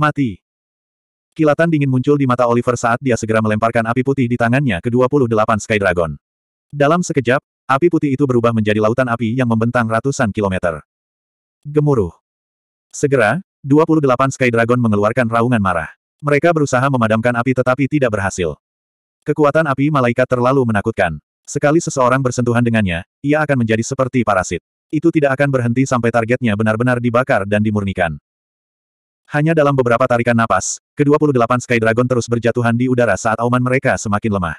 Mati. Kilatan dingin muncul di mata Oliver saat dia segera melemparkan api putih di tangannya ke-28 Sky Dragon. Dalam sekejap, api putih itu berubah menjadi lautan api yang membentang ratusan kilometer. Gemuruh. Segera, 28 Sky Dragon mengeluarkan raungan marah. Mereka berusaha memadamkan api tetapi tidak berhasil. Kekuatan api malaikat terlalu menakutkan. Sekali seseorang bersentuhan dengannya, ia akan menjadi seperti parasit. Itu tidak akan berhenti sampai targetnya benar-benar dibakar dan dimurnikan. Hanya dalam beberapa tarikan napas, ke-28 Sky Dragon terus berjatuhan di udara saat auman mereka semakin lemah.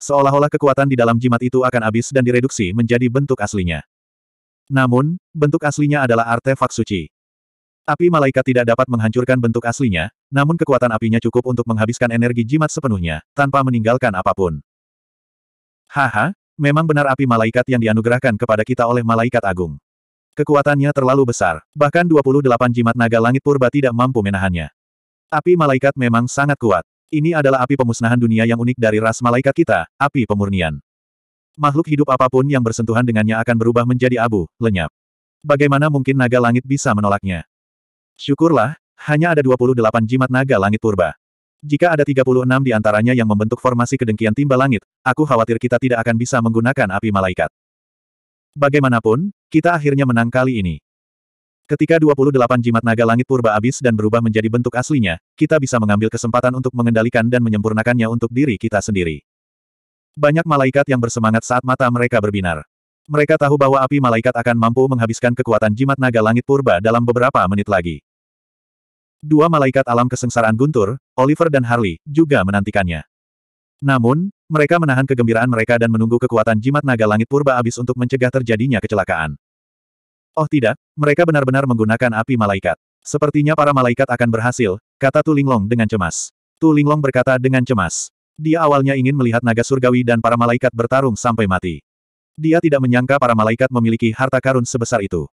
Seolah-olah kekuatan di dalam jimat itu akan habis dan direduksi menjadi bentuk aslinya. Namun, bentuk aslinya adalah artefak suci. Api malaikat tidak dapat menghancurkan bentuk aslinya, namun kekuatan apinya cukup untuk menghabiskan energi jimat sepenuhnya, tanpa meninggalkan apapun. Haha, memang benar api malaikat yang dianugerahkan kepada kita oleh malaikat agung. Kekuatannya terlalu besar, bahkan 28 jimat naga langit purba tidak mampu menahannya. Api malaikat memang sangat kuat. Ini adalah api pemusnahan dunia yang unik dari ras malaikat kita, api pemurnian. Makhluk hidup apapun yang bersentuhan dengannya akan berubah menjadi abu, lenyap. Bagaimana mungkin naga langit bisa menolaknya? Syukurlah, hanya ada 28 jimat naga langit purba. Jika ada 36 di antaranya yang membentuk formasi kedengkian timba langit, aku khawatir kita tidak akan bisa menggunakan api malaikat. Bagaimanapun, kita akhirnya menang kali ini. Ketika 28 jimat naga langit purba habis dan berubah menjadi bentuk aslinya, kita bisa mengambil kesempatan untuk mengendalikan dan menyempurnakannya untuk diri kita sendiri. Banyak malaikat yang bersemangat saat mata mereka berbinar. Mereka tahu bahwa api malaikat akan mampu menghabiskan kekuatan jimat naga langit purba dalam beberapa menit lagi. Dua malaikat alam kesengsaraan guntur, Oliver dan Harley, juga menantikannya. Namun, mereka menahan kegembiraan mereka dan menunggu kekuatan jimat naga langit purba abis untuk mencegah terjadinya kecelakaan. Oh tidak, mereka benar-benar menggunakan api malaikat. Sepertinya para malaikat akan berhasil, kata Tu Linglong dengan cemas. Tu Linglong berkata dengan cemas. Dia awalnya ingin melihat naga surgawi dan para malaikat bertarung sampai mati. Dia tidak menyangka para malaikat memiliki harta karun sebesar itu.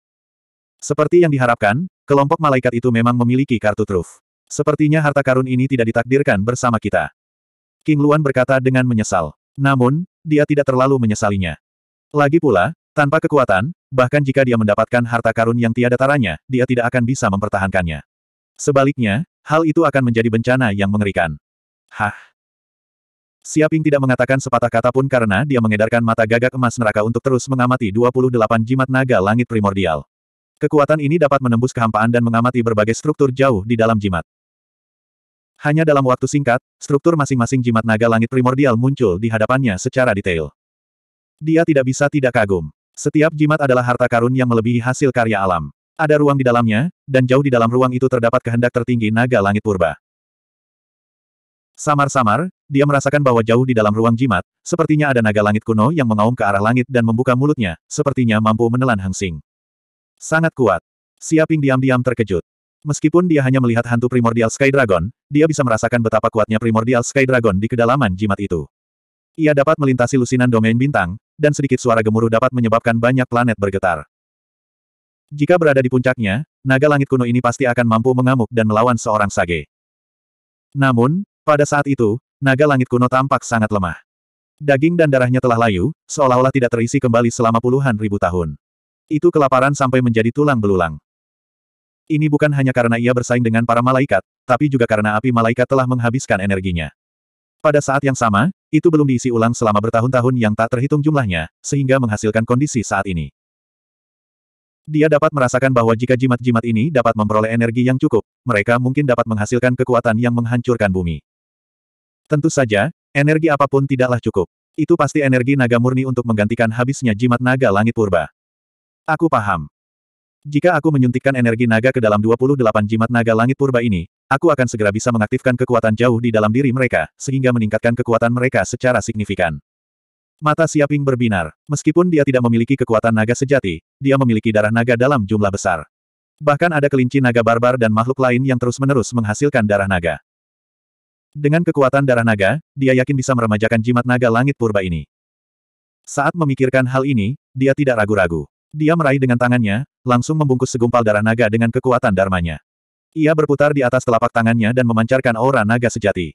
Seperti yang diharapkan, kelompok malaikat itu memang memiliki kartu truf. Sepertinya harta karun ini tidak ditakdirkan bersama kita. King Luan berkata dengan menyesal. Namun, dia tidak terlalu menyesalinya. Lagi pula, tanpa kekuatan, bahkan jika dia mendapatkan harta karun yang tiada taranya, dia tidak akan bisa mempertahankannya. Sebaliknya, hal itu akan menjadi bencana yang mengerikan. Hah. Siaping tidak mengatakan sepatah kata pun karena dia mengedarkan mata gagak emas neraka untuk terus mengamati 28 jimat naga langit primordial. Kekuatan ini dapat menembus kehampaan dan mengamati berbagai struktur jauh di dalam jimat. Hanya dalam waktu singkat, struktur masing-masing jimat naga langit primordial muncul di hadapannya secara detail. Dia tidak bisa tidak kagum. Setiap jimat adalah harta karun yang melebihi hasil karya alam. Ada ruang di dalamnya, dan jauh di dalam ruang itu terdapat kehendak tertinggi naga langit purba. Samar-samar, dia merasakan bahwa jauh di dalam ruang jimat, sepertinya ada naga langit kuno yang mengaum ke arah langit dan membuka mulutnya, sepertinya mampu menelan hengsing. Sangat kuat. Siaping diam-diam terkejut. Meskipun dia hanya melihat hantu primordial Sky Dragon, dia bisa merasakan betapa kuatnya primordial Sky Dragon di kedalaman jimat itu. Ia dapat melintasi lusinan domain bintang, dan sedikit suara gemuruh dapat menyebabkan banyak planet bergetar. Jika berada di puncaknya, naga langit kuno ini pasti akan mampu mengamuk dan melawan seorang sage. Namun, pada saat itu, naga langit kuno tampak sangat lemah. Daging dan darahnya telah layu, seolah-olah tidak terisi kembali selama puluhan ribu tahun. Itu kelaparan sampai menjadi tulang belulang. Ini bukan hanya karena ia bersaing dengan para malaikat, tapi juga karena api malaikat telah menghabiskan energinya. Pada saat yang sama, itu belum diisi ulang selama bertahun-tahun yang tak terhitung jumlahnya, sehingga menghasilkan kondisi saat ini. Dia dapat merasakan bahwa jika jimat-jimat ini dapat memperoleh energi yang cukup, mereka mungkin dapat menghasilkan kekuatan yang menghancurkan bumi. Tentu saja, energi apapun tidaklah cukup. Itu pasti energi naga murni untuk menggantikan habisnya jimat naga langit purba. Aku paham. Jika aku menyuntikkan energi naga ke dalam 28 jimat naga langit purba ini, aku akan segera bisa mengaktifkan kekuatan jauh di dalam diri mereka, sehingga meningkatkan kekuatan mereka secara signifikan. Mata Siaping berbinar. Meskipun dia tidak memiliki kekuatan naga sejati, dia memiliki darah naga dalam jumlah besar. Bahkan ada kelinci naga barbar dan makhluk lain yang terus-menerus menghasilkan darah naga. Dengan kekuatan darah naga, dia yakin bisa meremajakan jimat naga langit purba ini. Saat memikirkan hal ini, dia tidak ragu-ragu. Dia meraih dengan tangannya, langsung membungkus segumpal darah naga dengan kekuatan darmanya. Ia berputar di atas telapak tangannya dan memancarkan aura naga sejati.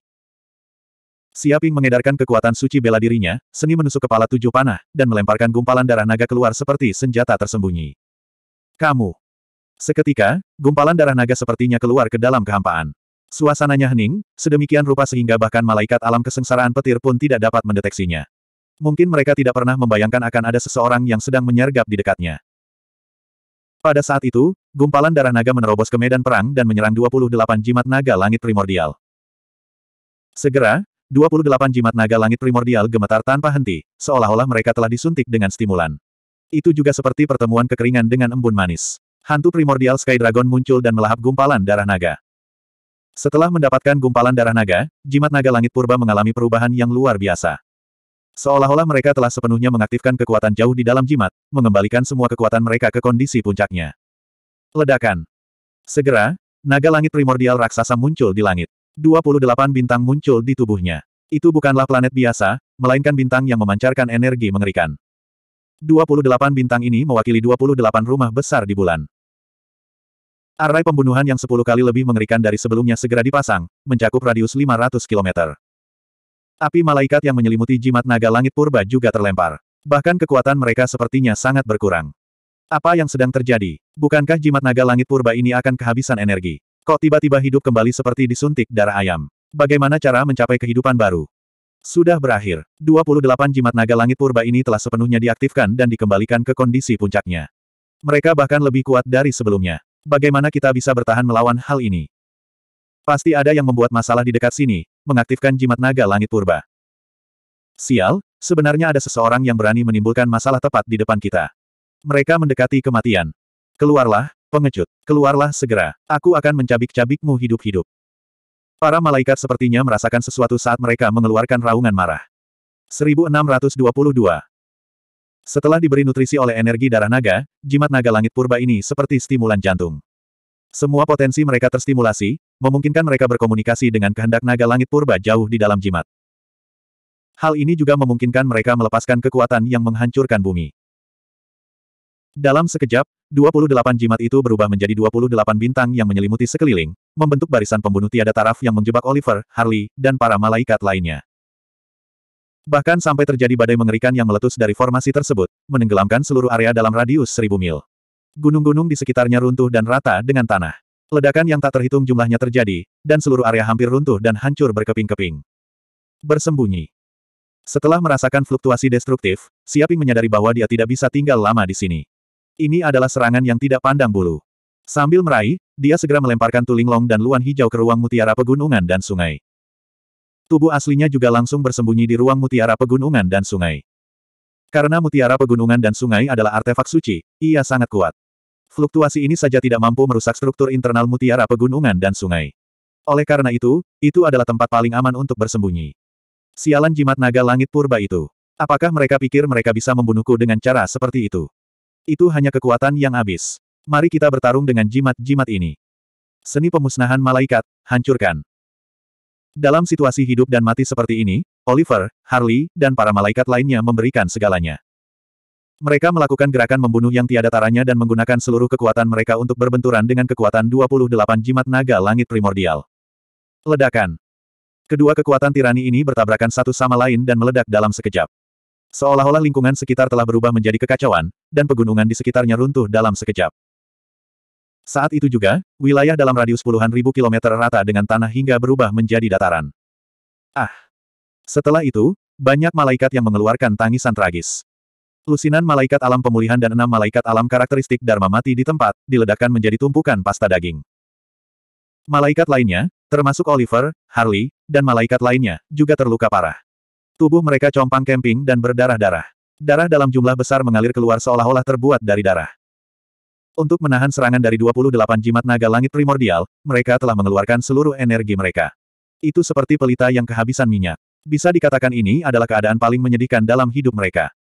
Siaping mengedarkan kekuatan suci bela dirinya, seni menusuk kepala tujuh panah, dan melemparkan gumpalan darah naga keluar seperti senjata tersembunyi. Kamu. Seketika, gumpalan darah naga sepertinya keluar ke dalam kehampaan. Suasananya hening, sedemikian rupa sehingga bahkan malaikat alam kesengsaraan petir pun tidak dapat mendeteksinya. Mungkin mereka tidak pernah membayangkan akan ada seseorang yang sedang menyergap di dekatnya. Pada saat itu, gumpalan darah naga menerobos ke medan perang dan menyerang 28 jimat naga langit primordial. Segera, 28 jimat naga langit primordial gemetar tanpa henti, seolah-olah mereka telah disuntik dengan stimulan. Itu juga seperti pertemuan kekeringan dengan embun manis. Hantu primordial Sky Dragon muncul dan melahap gumpalan darah naga. Setelah mendapatkan gumpalan darah naga, jimat naga langit purba mengalami perubahan yang luar biasa. Seolah-olah mereka telah sepenuhnya mengaktifkan kekuatan jauh di dalam jimat, mengembalikan semua kekuatan mereka ke kondisi puncaknya. Ledakan. Segera, naga langit primordial raksasa muncul di langit. 28 bintang muncul di tubuhnya. Itu bukanlah planet biasa, melainkan bintang yang memancarkan energi mengerikan. 28 bintang ini mewakili 28 rumah besar di bulan. Array pembunuhan yang 10 kali lebih mengerikan dari sebelumnya segera dipasang, mencakup radius 500 kilometer. Api malaikat yang menyelimuti jimat naga langit purba juga terlempar. Bahkan kekuatan mereka sepertinya sangat berkurang. Apa yang sedang terjadi? Bukankah jimat naga langit purba ini akan kehabisan energi? Kok tiba-tiba hidup kembali seperti disuntik darah ayam? Bagaimana cara mencapai kehidupan baru? Sudah berakhir. 28 jimat naga langit purba ini telah sepenuhnya diaktifkan dan dikembalikan ke kondisi puncaknya. Mereka bahkan lebih kuat dari sebelumnya. Bagaimana kita bisa bertahan melawan hal ini? Pasti ada yang membuat masalah di dekat sini, mengaktifkan jimat naga langit purba. Sial, sebenarnya ada seseorang yang berani menimbulkan masalah tepat di depan kita. Mereka mendekati kematian. Keluarlah, pengecut, keluarlah segera. Aku akan mencabik-cabikmu hidup-hidup. Para malaikat sepertinya merasakan sesuatu saat mereka mengeluarkan raungan marah. 1622 Setelah diberi nutrisi oleh energi darah naga, jimat naga langit purba ini seperti stimulan jantung. Semua potensi mereka terstimulasi, memungkinkan mereka berkomunikasi dengan kehendak naga langit purba jauh di dalam jimat. Hal ini juga memungkinkan mereka melepaskan kekuatan yang menghancurkan bumi. Dalam sekejap, 28 jimat itu berubah menjadi 28 bintang yang menyelimuti sekeliling, membentuk barisan pembunuh tiada taraf yang menjebak Oliver, Harley, dan para malaikat lainnya. Bahkan sampai terjadi badai mengerikan yang meletus dari formasi tersebut, menenggelamkan seluruh area dalam radius seribu mil. Gunung-gunung di sekitarnya runtuh dan rata dengan tanah. Ledakan yang tak terhitung jumlahnya terjadi, dan seluruh area hampir runtuh dan hancur berkeping-keping. Bersembunyi. Setelah merasakan fluktuasi destruktif, Siaping menyadari bahwa dia tidak bisa tinggal lama di sini. Ini adalah serangan yang tidak pandang bulu. Sambil meraih, dia segera melemparkan tuling long dan luan hijau ke ruang mutiara pegunungan dan sungai. Tubuh aslinya juga langsung bersembunyi di ruang mutiara pegunungan dan sungai. Karena mutiara pegunungan dan sungai adalah artefak suci, ia sangat kuat. Fluktuasi ini saja tidak mampu merusak struktur internal mutiara pegunungan dan sungai. Oleh karena itu, itu adalah tempat paling aman untuk bersembunyi. Sialan jimat naga langit purba itu. Apakah mereka pikir mereka bisa membunuhku dengan cara seperti itu? Itu hanya kekuatan yang habis. Mari kita bertarung dengan jimat-jimat ini. Seni pemusnahan malaikat, hancurkan. Dalam situasi hidup dan mati seperti ini, Oliver, Harley, dan para malaikat lainnya memberikan segalanya. Mereka melakukan gerakan membunuh yang tiada taranya dan menggunakan seluruh kekuatan mereka untuk berbenturan dengan kekuatan 28 jimat naga langit primordial. Ledakan. Kedua kekuatan tirani ini bertabrakan satu sama lain dan meledak dalam sekejap. Seolah-olah lingkungan sekitar telah berubah menjadi kekacauan, dan pegunungan di sekitarnya runtuh dalam sekejap. Saat itu juga, wilayah dalam radius puluhan ribu kilometer rata dengan tanah hingga berubah menjadi dataran. Ah! Setelah itu, banyak malaikat yang mengeluarkan tangisan tragis. Lusinan malaikat alam pemulihan dan enam malaikat alam karakteristik Dharma mati di tempat, diledakkan menjadi tumpukan pasta daging. Malaikat lainnya, termasuk Oliver, Harley, dan malaikat lainnya, juga terluka parah. Tubuh mereka compang kemping dan berdarah-darah. Darah dalam jumlah besar mengalir keluar seolah-olah terbuat dari darah. Untuk menahan serangan dari 28 jimat naga langit primordial, mereka telah mengeluarkan seluruh energi mereka. Itu seperti pelita yang kehabisan minyak. Bisa dikatakan ini adalah keadaan paling menyedihkan dalam hidup mereka.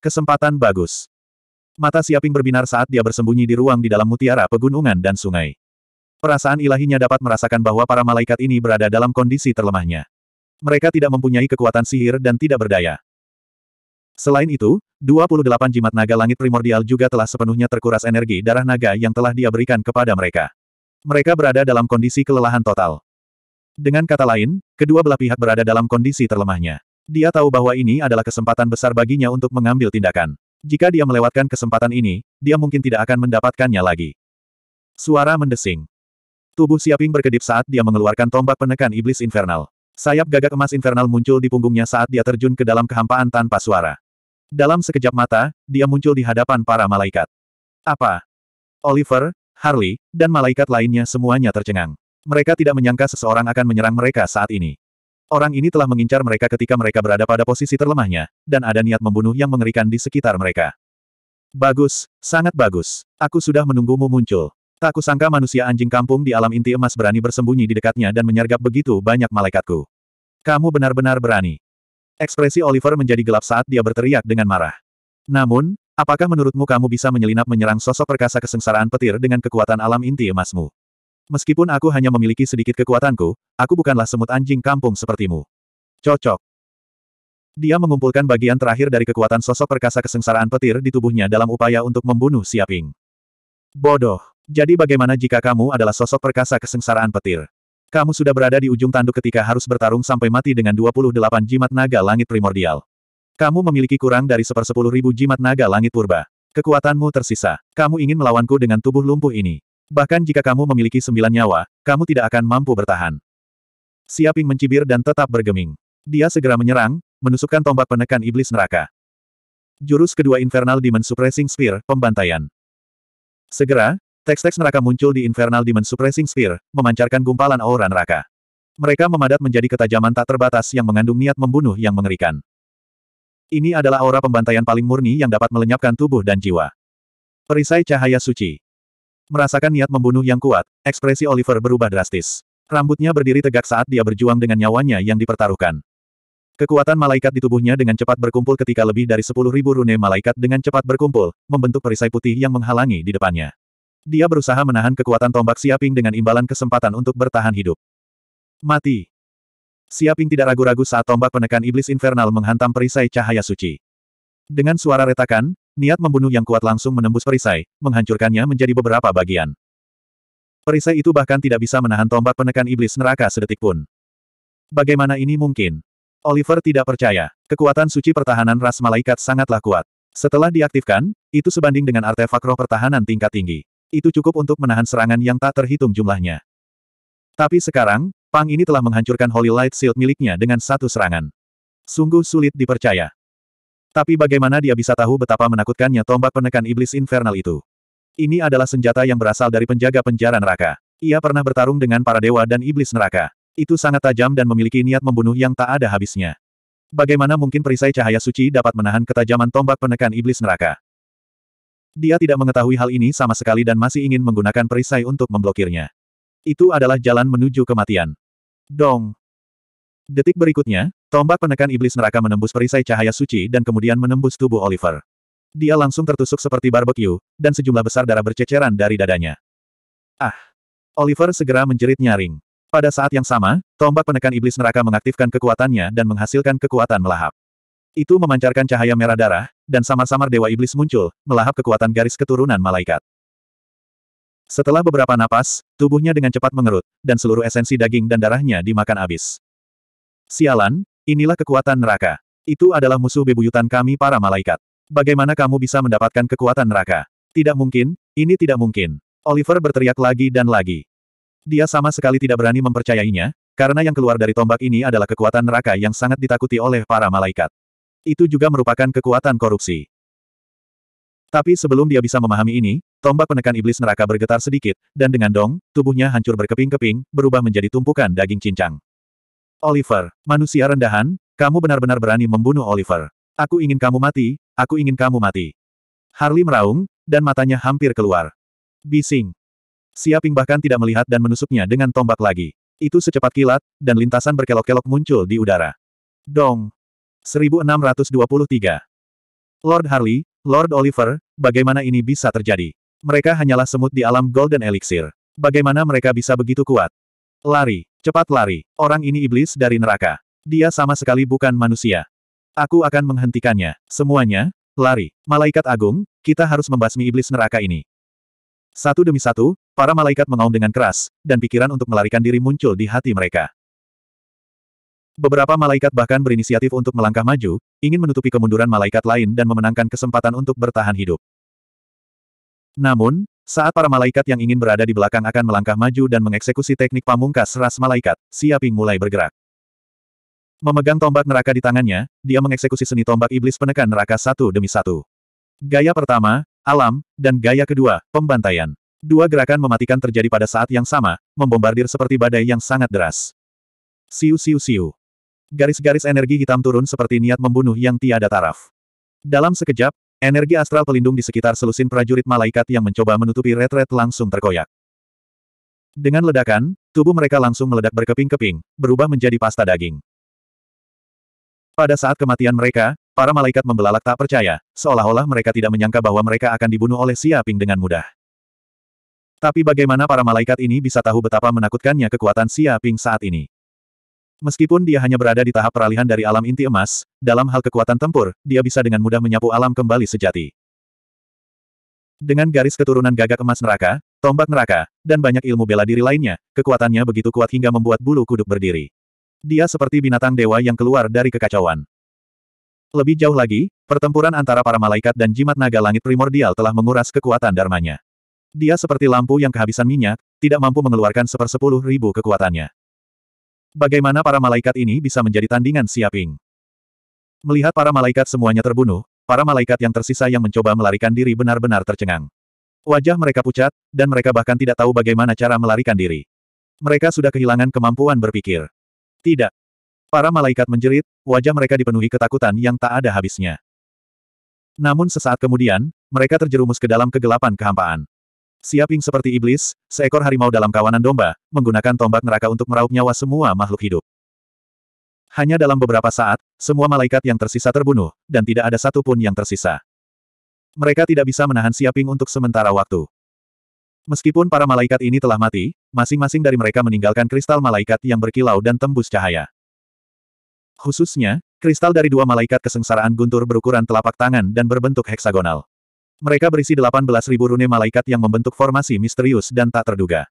Kesempatan bagus. Mata Siaping berbinar saat dia bersembunyi di ruang di dalam mutiara pegunungan dan sungai. Perasaan ilahinya dapat merasakan bahwa para malaikat ini berada dalam kondisi terlemahnya. Mereka tidak mempunyai kekuatan sihir dan tidak berdaya. Selain itu, 28 jimat naga langit primordial juga telah sepenuhnya terkuras energi darah naga yang telah dia berikan kepada mereka. Mereka berada dalam kondisi kelelahan total. Dengan kata lain, kedua belah pihak berada dalam kondisi terlemahnya. Dia tahu bahwa ini adalah kesempatan besar baginya untuk mengambil tindakan. Jika dia melewatkan kesempatan ini, dia mungkin tidak akan mendapatkannya lagi. Suara mendesing. Tubuh Siaping berkedip saat dia mengeluarkan tombak penekan iblis infernal. Sayap gagak emas infernal muncul di punggungnya saat dia terjun ke dalam kehampaan tanpa suara. Dalam sekejap mata, dia muncul di hadapan para malaikat. Apa? Oliver, Harley, dan malaikat lainnya semuanya tercengang. Mereka tidak menyangka seseorang akan menyerang mereka saat ini. Orang ini telah mengincar mereka ketika mereka berada pada posisi terlemahnya, dan ada niat membunuh yang mengerikan di sekitar mereka. Bagus, sangat bagus. Aku sudah menunggumu muncul. Tak kusangka manusia anjing kampung di alam inti emas berani bersembunyi di dekatnya dan menyergap begitu banyak malaikatku. Kamu benar-benar berani. Ekspresi Oliver menjadi gelap saat dia berteriak dengan marah. Namun, apakah menurutmu kamu bisa menyelinap menyerang sosok perkasa kesengsaraan petir dengan kekuatan alam inti emasmu? Meskipun aku hanya memiliki sedikit kekuatanku, aku bukanlah semut anjing kampung sepertimu. Cocok. Dia mengumpulkan bagian terakhir dari kekuatan sosok perkasa kesengsaraan petir di tubuhnya dalam upaya untuk membunuh Siaping. Bodoh. Jadi bagaimana jika kamu adalah sosok perkasa kesengsaraan petir? Kamu sudah berada di ujung tanduk ketika harus bertarung sampai mati dengan 28 jimat naga langit primordial. Kamu memiliki kurang dari sepersepuluh ribu jimat naga langit purba. Kekuatanmu tersisa. Kamu ingin melawanku dengan tubuh lumpuh ini. Bahkan jika kamu memiliki sembilan nyawa, kamu tidak akan mampu bertahan. Siaping mencibir dan tetap bergeming. Dia segera menyerang, menusukkan tombak penekan iblis neraka. Jurus kedua Infernal Demon Suppressing Spear, pembantaian. Segera, teks-teks neraka muncul di Infernal Demon Suppressing Spear, memancarkan gumpalan aura neraka. Mereka memadat menjadi ketajaman tak terbatas yang mengandung niat membunuh yang mengerikan. Ini adalah aura pembantaian paling murni yang dapat melenyapkan tubuh dan jiwa. Perisai cahaya suci. Merasakan niat membunuh yang kuat, ekspresi Oliver berubah drastis. Rambutnya berdiri tegak saat dia berjuang dengan nyawanya yang dipertaruhkan. Kekuatan malaikat di tubuhnya dengan cepat berkumpul ketika lebih dari sepuluh ribu rune malaikat dengan cepat berkumpul, membentuk perisai putih yang menghalangi di depannya. Dia berusaha menahan kekuatan tombak Siaping dengan imbalan kesempatan untuk bertahan hidup. Mati. Siaping tidak ragu-ragu saat tombak penekan iblis infernal menghantam perisai cahaya suci. Dengan suara retakan, Niat membunuh yang kuat langsung menembus perisai, menghancurkannya menjadi beberapa bagian. Perisai itu bahkan tidak bisa menahan tombak penekan iblis neraka sedetik pun. Bagaimana ini mungkin? Oliver tidak percaya. Kekuatan suci pertahanan ras malaikat sangatlah kuat. Setelah diaktifkan, itu sebanding dengan artefak roh pertahanan tingkat tinggi. Itu cukup untuk menahan serangan yang tak terhitung jumlahnya. Tapi sekarang, Pang ini telah menghancurkan Holy Light Shield miliknya dengan satu serangan. Sungguh sulit dipercaya. Tapi bagaimana dia bisa tahu betapa menakutkannya tombak penekan iblis infernal itu? Ini adalah senjata yang berasal dari penjaga penjara neraka. Ia pernah bertarung dengan para dewa dan iblis neraka. Itu sangat tajam dan memiliki niat membunuh yang tak ada habisnya. Bagaimana mungkin perisai cahaya suci dapat menahan ketajaman tombak penekan iblis neraka? Dia tidak mengetahui hal ini sama sekali dan masih ingin menggunakan perisai untuk memblokirnya. Itu adalah jalan menuju kematian. Dong. Detik berikutnya, Tombak penekan iblis neraka menembus perisai cahaya suci dan kemudian menembus tubuh Oliver. Dia langsung tertusuk seperti barbeque, dan sejumlah besar darah berceceran dari dadanya. Ah! Oliver segera menjerit nyaring. Pada saat yang sama, tombak penekan iblis neraka mengaktifkan kekuatannya dan menghasilkan kekuatan melahap. Itu memancarkan cahaya merah darah, dan samar-samar dewa iblis muncul, melahap kekuatan garis keturunan malaikat. Setelah beberapa napas, tubuhnya dengan cepat mengerut, dan seluruh esensi daging dan darahnya dimakan habis. Sialan, Inilah kekuatan neraka. Itu adalah musuh bebuyutan kami para malaikat. Bagaimana kamu bisa mendapatkan kekuatan neraka? Tidak mungkin, ini tidak mungkin. Oliver berteriak lagi dan lagi. Dia sama sekali tidak berani mempercayainya, karena yang keluar dari tombak ini adalah kekuatan neraka yang sangat ditakuti oleh para malaikat. Itu juga merupakan kekuatan korupsi. Tapi sebelum dia bisa memahami ini, tombak penekan iblis neraka bergetar sedikit, dan dengan dong, tubuhnya hancur berkeping-keping, berubah menjadi tumpukan daging cincang. Oliver, manusia rendahan, kamu benar-benar berani membunuh Oliver. Aku ingin kamu mati, aku ingin kamu mati. Harley meraung, dan matanya hampir keluar. Bising. Siaping bahkan tidak melihat dan menusuknya dengan tombak lagi. Itu secepat kilat, dan lintasan berkelok-kelok muncul di udara. Dong. 1623. Lord Harley, Lord Oliver, bagaimana ini bisa terjadi? Mereka hanyalah semut di alam Golden Elixir. Bagaimana mereka bisa begitu kuat? Lari. Cepat lari. Orang ini iblis dari neraka. Dia sama sekali bukan manusia. Aku akan menghentikannya. Semuanya, lari. Malaikat agung, kita harus membasmi iblis neraka ini. Satu demi satu, para malaikat mengaum dengan keras, dan pikiran untuk melarikan diri muncul di hati mereka. Beberapa malaikat bahkan berinisiatif untuk melangkah maju, ingin menutupi kemunduran malaikat lain dan memenangkan kesempatan untuk bertahan hidup. Namun, saat para malaikat yang ingin berada di belakang akan melangkah maju dan mengeksekusi teknik pamungkas ras malaikat, Siaping mulai bergerak. Memegang tombak neraka di tangannya, dia mengeksekusi seni tombak iblis penekan neraka satu demi satu. Gaya pertama, alam, dan gaya kedua, pembantaian. Dua gerakan mematikan terjadi pada saat yang sama, membombardir seperti badai yang sangat deras. Siu siu siu. Garis-garis energi hitam turun seperti niat membunuh yang tiada taraf. Dalam sekejap, Energi astral pelindung di sekitar selusin prajurit malaikat yang mencoba menutupi retret langsung terkoyak. Dengan ledakan, tubuh mereka langsung meledak berkeping-keping, berubah menjadi pasta daging. Pada saat kematian mereka, para malaikat membelalak tak percaya, seolah-olah mereka tidak menyangka bahwa mereka akan dibunuh oleh Siaping dengan mudah. Tapi bagaimana para malaikat ini bisa tahu betapa menakutkannya kekuatan Siaping saat ini? Meskipun dia hanya berada di tahap peralihan dari alam inti emas, dalam hal kekuatan tempur, dia bisa dengan mudah menyapu alam kembali sejati. Dengan garis keturunan gagak emas neraka, tombak neraka, dan banyak ilmu bela diri lainnya, kekuatannya begitu kuat hingga membuat bulu kuduk berdiri. Dia seperti binatang dewa yang keluar dari kekacauan. Lebih jauh lagi, pertempuran antara para malaikat dan jimat naga langit primordial telah menguras kekuatan darmanya. Dia seperti lampu yang kehabisan minyak, tidak mampu mengeluarkan sepersepuluh ribu kekuatannya. Bagaimana para malaikat ini bisa menjadi tandingan Siaping? Melihat para malaikat semuanya terbunuh, para malaikat yang tersisa yang mencoba melarikan diri benar-benar tercengang. Wajah mereka pucat, dan mereka bahkan tidak tahu bagaimana cara melarikan diri. Mereka sudah kehilangan kemampuan berpikir. Tidak. Para malaikat menjerit, wajah mereka dipenuhi ketakutan yang tak ada habisnya. Namun sesaat kemudian, mereka terjerumus ke dalam kegelapan kehampaan. Siaping seperti iblis, seekor harimau dalam kawanan domba, menggunakan tombak neraka untuk meraup nyawa semua makhluk hidup. Hanya dalam beberapa saat, semua malaikat yang tersisa terbunuh, dan tidak ada satupun yang tersisa. Mereka tidak bisa menahan Siaping untuk sementara waktu. Meskipun para malaikat ini telah mati, masing-masing dari mereka meninggalkan kristal malaikat yang berkilau dan tembus cahaya. Khususnya, kristal dari dua malaikat kesengsaraan guntur berukuran telapak tangan dan berbentuk heksagonal. Mereka berisi 18.000 rune malaikat yang membentuk formasi misterius dan tak terduga.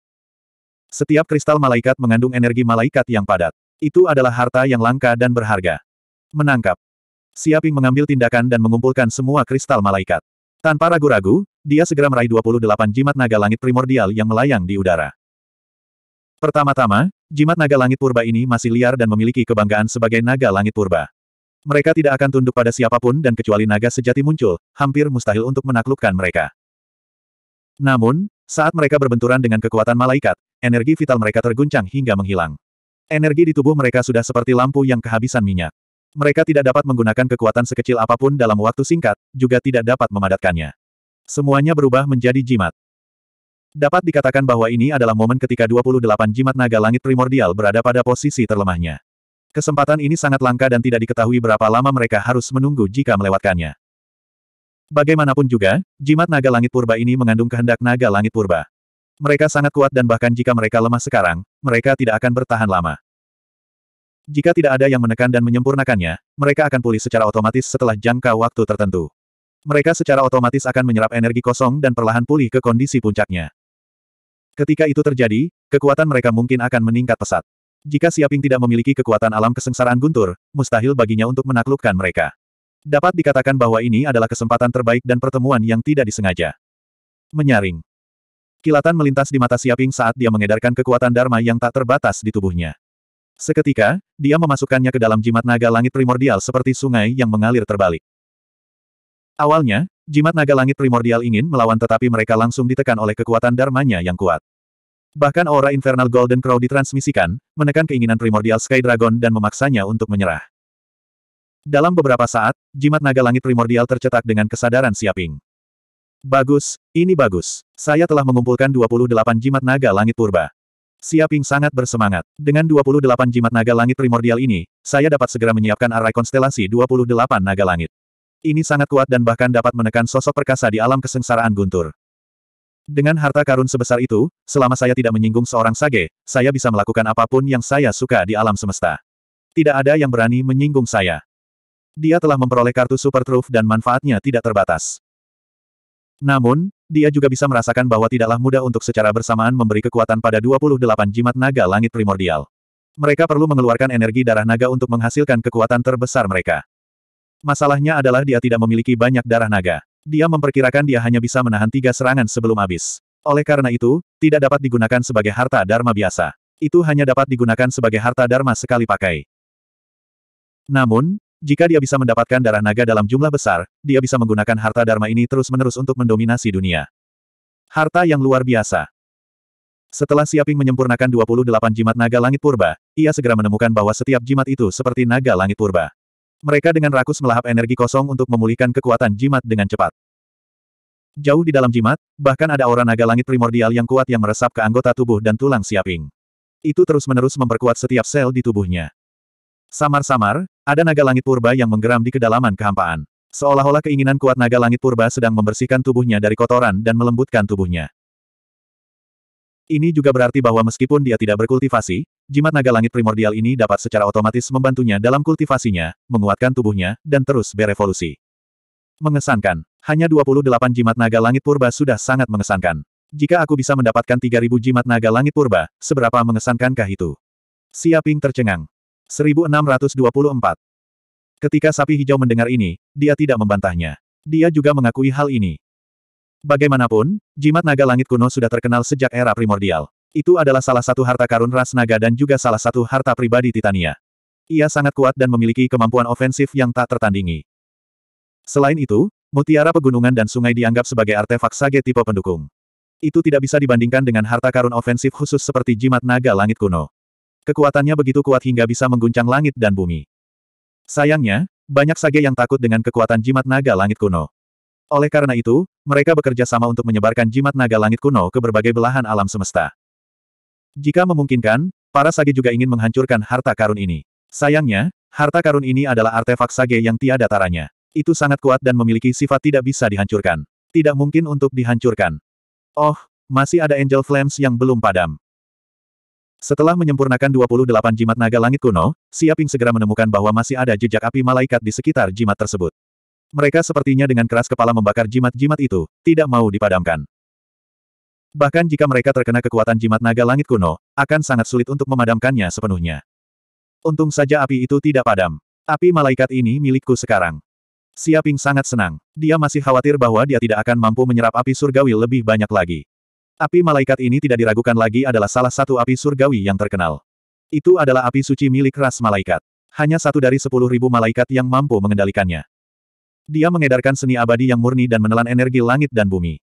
Setiap kristal malaikat mengandung energi malaikat yang padat. Itu adalah harta yang langka dan berharga. Menangkap. Siaping mengambil tindakan dan mengumpulkan semua kristal malaikat. Tanpa ragu-ragu, dia segera meraih 28 jimat naga langit primordial yang melayang di udara. Pertama-tama, jimat naga langit purba ini masih liar dan memiliki kebanggaan sebagai naga langit purba. Mereka tidak akan tunduk pada siapapun dan kecuali naga sejati muncul, hampir mustahil untuk menaklukkan mereka. Namun, saat mereka berbenturan dengan kekuatan malaikat, energi vital mereka terguncang hingga menghilang. Energi di tubuh mereka sudah seperti lampu yang kehabisan minyak. Mereka tidak dapat menggunakan kekuatan sekecil apapun dalam waktu singkat, juga tidak dapat memadatkannya. Semuanya berubah menjadi jimat. Dapat dikatakan bahwa ini adalah momen ketika 28 jimat naga langit primordial berada pada posisi terlemahnya. Kesempatan ini sangat langka dan tidak diketahui berapa lama mereka harus menunggu jika melewatkannya. Bagaimanapun juga, jimat naga langit purba ini mengandung kehendak naga langit purba. Mereka sangat kuat dan bahkan jika mereka lemah sekarang, mereka tidak akan bertahan lama. Jika tidak ada yang menekan dan menyempurnakannya, mereka akan pulih secara otomatis setelah jangka waktu tertentu. Mereka secara otomatis akan menyerap energi kosong dan perlahan pulih ke kondisi puncaknya. Ketika itu terjadi, kekuatan mereka mungkin akan meningkat pesat. Jika Siaping tidak memiliki kekuatan alam kesengsaraan guntur, mustahil baginya untuk menaklukkan mereka. Dapat dikatakan bahwa ini adalah kesempatan terbaik dan pertemuan yang tidak disengaja. Menyaring. Kilatan melintas di mata Siaping saat dia mengedarkan kekuatan Dharma yang tak terbatas di tubuhnya. Seketika, dia memasukkannya ke dalam jimat naga langit primordial seperti sungai yang mengalir terbalik. Awalnya, jimat naga langit primordial ingin melawan tetapi mereka langsung ditekan oleh kekuatan dharmanya yang kuat. Bahkan aura infernal Golden Crow ditransmisikan, menekan keinginan primordial Sky Dragon dan memaksanya untuk menyerah. Dalam beberapa saat, jimat naga langit primordial tercetak dengan kesadaran Siaping. Bagus, ini bagus. Saya telah mengumpulkan 28 jimat naga langit purba. Siaping sangat bersemangat. Dengan 28 jimat naga langit primordial ini, saya dapat segera menyiapkan arai konstelasi 28 naga langit. Ini sangat kuat dan bahkan dapat menekan sosok perkasa di alam kesengsaraan guntur. Dengan harta karun sebesar itu, selama saya tidak menyinggung seorang sage, saya bisa melakukan apapun yang saya suka di alam semesta. Tidak ada yang berani menyinggung saya. Dia telah memperoleh kartu Super Truth dan manfaatnya tidak terbatas. Namun, dia juga bisa merasakan bahwa tidaklah mudah untuk secara bersamaan memberi kekuatan pada 28 jimat naga langit primordial. Mereka perlu mengeluarkan energi darah naga untuk menghasilkan kekuatan terbesar mereka. Masalahnya adalah dia tidak memiliki banyak darah naga. Dia memperkirakan dia hanya bisa menahan tiga serangan sebelum habis. Oleh karena itu, tidak dapat digunakan sebagai harta dharma biasa. Itu hanya dapat digunakan sebagai harta dharma sekali pakai. Namun, jika dia bisa mendapatkan darah naga dalam jumlah besar, dia bisa menggunakan harta dharma ini terus-menerus untuk mendominasi dunia. Harta yang luar biasa. Setelah Siaping menyempurnakan 28 jimat naga langit purba, ia segera menemukan bahwa setiap jimat itu seperti naga langit purba. Mereka dengan rakus melahap energi kosong untuk memulihkan kekuatan jimat dengan cepat. Jauh di dalam jimat, bahkan ada aura naga langit primordial yang kuat yang meresap ke anggota tubuh dan tulang siaping. Itu terus-menerus memperkuat setiap sel di tubuhnya. Samar-samar, ada naga langit purba yang menggeram di kedalaman kehampaan. Seolah-olah keinginan kuat naga langit purba sedang membersihkan tubuhnya dari kotoran dan melembutkan tubuhnya. Ini juga berarti bahwa meskipun dia tidak berkultivasi, jimat naga langit primordial ini dapat secara otomatis membantunya dalam kultivasinya, menguatkan tubuhnya, dan terus berevolusi. Mengesankan. Hanya 28 jimat naga langit purba sudah sangat mengesankan. Jika aku bisa mendapatkan 3000 jimat naga langit purba, seberapa mengesankankah itu? Siaping tercengang. 1624. Ketika sapi hijau mendengar ini, dia tidak membantahnya. Dia juga mengakui hal ini. Bagaimanapun, jimat naga langit kuno sudah terkenal sejak era primordial. Itu adalah salah satu harta karun ras naga dan juga salah satu harta pribadi Titania. Ia sangat kuat dan memiliki kemampuan ofensif yang tak tertandingi. Selain itu, mutiara pegunungan dan sungai dianggap sebagai artefak sage tipe pendukung. Itu tidak bisa dibandingkan dengan harta karun ofensif khusus seperti jimat naga langit kuno. Kekuatannya begitu kuat hingga bisa mengguncang langit dan bumi. Sayangnya, banyak sage yang takut dengan kekuatan jimat naga langit kuno. Oleh karena itu, mereka bekerja sama untuk menyebarkan jimat naga langit kuno ke berbagai belahan alam semesta. Jika memungkinkan, para sage juga ingin menghancurkan harta karun ini. Sayangnya, harta karun ini adalah artefak sage yang tiada taranya. Itu sangat kuat dan memiliki sifat tidak bisa dihancurkan. Tidak mungkin untuk dihancurkan. Oh, masih ada Angel Flames yang belum padam. Setelah menyempurnakan 28 jimat naga langit kuno, Siaping segera menemukan bahwa masih ada jejak api malaikat di sekitar jimat tersebut. Mereka sepertinya dengan keras kepala membakar jimat-jimat itu, tidak mau dipadamkan. Bahkan jika mereka terkena kekuatan jimat naga langit kuno, akan sangat sulit untuk memadamkannya sepenuhnya. Untung saja api itu tidak padam. Api malaikat ini milikku sekarang. Siaping sangat senang. Dia masih khawatir bahwa dia tidak akan mampu menyerap api surgawi lebih banyak lagi. Api malaikat ini tidak diragukan lagi adalah salah satu api surgawi yang terkenal. Itu adalah api suci milik ras malaikat. Hanya satu dari sepuluh ribu malaikat yang mampu mengendalikannya. Dia mengedarkan seni abadi yang murni dan menelan energi langit dan bumi.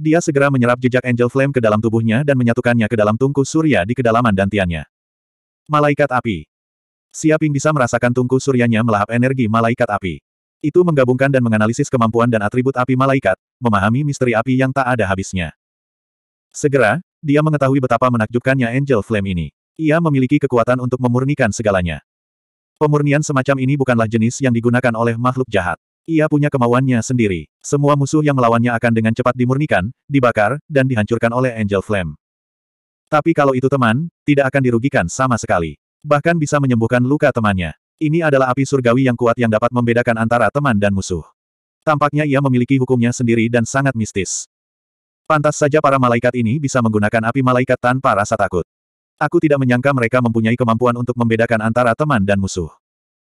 Dia segera menyerap jejak Angel Flame ke dalam tubuhnya dan menyatukannya ke dalam tungku surya di kedalaman dantiannya. Malaikat api. Siaping bisa merasakan tungku suryanya melahap energi malaikat api. Itu menggabungkan dan menganalisis kemampuan dan atribut api malaikat, memahami misteri api yang tak ada habisnya. Segera, dia mengetahui betapa menakjubkannya Angel Flame ini. Ia memiliki kekuatan untuk memurnikan segalanya. Pemurnian semacam ini bukanlah jenis yang digunakan oleh makhluk jahat. Ia punya kemauannya sendiri. Semua musuh yang melawannya akan dengan cepat dimurnikan, dibakar, dan dihancurkan oleh Angel Flame. Tapi kalau itu teman, tidak akan dirugikan sama sekali. Bahkan bisa menyembuhkan luka temannya. Ini adalah api surgawi yang kuat yang dapat membedakan antara teman dan musuh. Tampaknya ia memiliki hukumnya sendiri dan sangat mistis. Pantas saja para malaikat ini bisa menggunakan api malaikat tanpa rasa takut. Aku tidak menyangka mereka mempunyai kemampuan untuk membedakan antara teman dan musuh.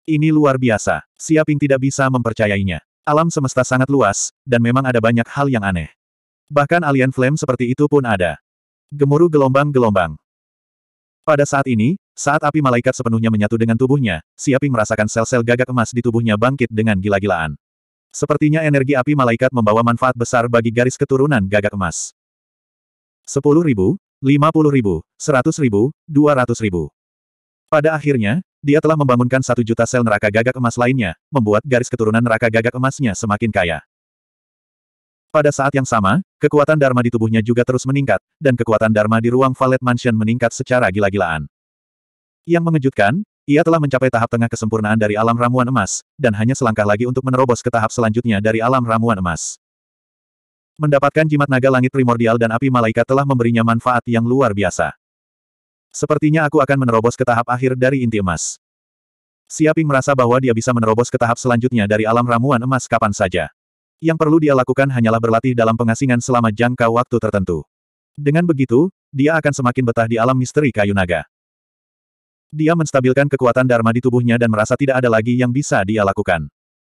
Ini luar biasa. Siaping tidak bisa mempercayainya. Alam semesta sangat luas, dan memang ada banyak hal yang aneh. Bahkan alien flame seperti itu pun ada. Gemuruh gelombang-gelombang. Pada saat ini, saat api malaikat sepenuhnya menyatu dengan tubuhnya, Siaping merasakan sel-sel gagak emas di tubuhnya bangkit dengan gila-gilaan. Sepertinya energi api malaikat membawa manfaat besar bagi garis keturunan gagak emas. Sepuluh ribu, lima puluh ribu, seratus ribu, dua ribu. Pada akhirnya, dia telah membangunkan satu juta sel neraka gagak emas lainnya, membuat garis keturunan neraka gagak emasnya semakin kaya. Pada saat yang sama, kekuatan Dharma di tubuhnya juga terus meningkat, dan kekuatan Dharma di ruang Valet Mansion meningkat secara gila-gilaan. Yang mengejutkan, ia telah mencapai tahap tengah kesempurnaan dari alam ramuan emas, dan hanya selangkah lagi untuk menerobos ke tahap selanjutnya dari alam ramuan emas. Mendapatkan jimat naga langit primordial dan api malaikat telah memberinya manfaat yang luar biasa. Sepertinya aku akan menerobos ke tahap akhir dari inti emas. Siaping merasa bahwa dia bisa menerobos ke tahap selanjutnya dari alam ramuan emas kapan saja. Yang perlu dia lakukan hanyalah berlatih dalam pengasingan selama jangka waktu tertentu. Dengan begitu, dia akan semakin betah di alam misteri kayu naga. Dia menstabilkan kekuatan Dharma di tubuhnya dan merasa tidak ada lagi yang bisa dia lakukan.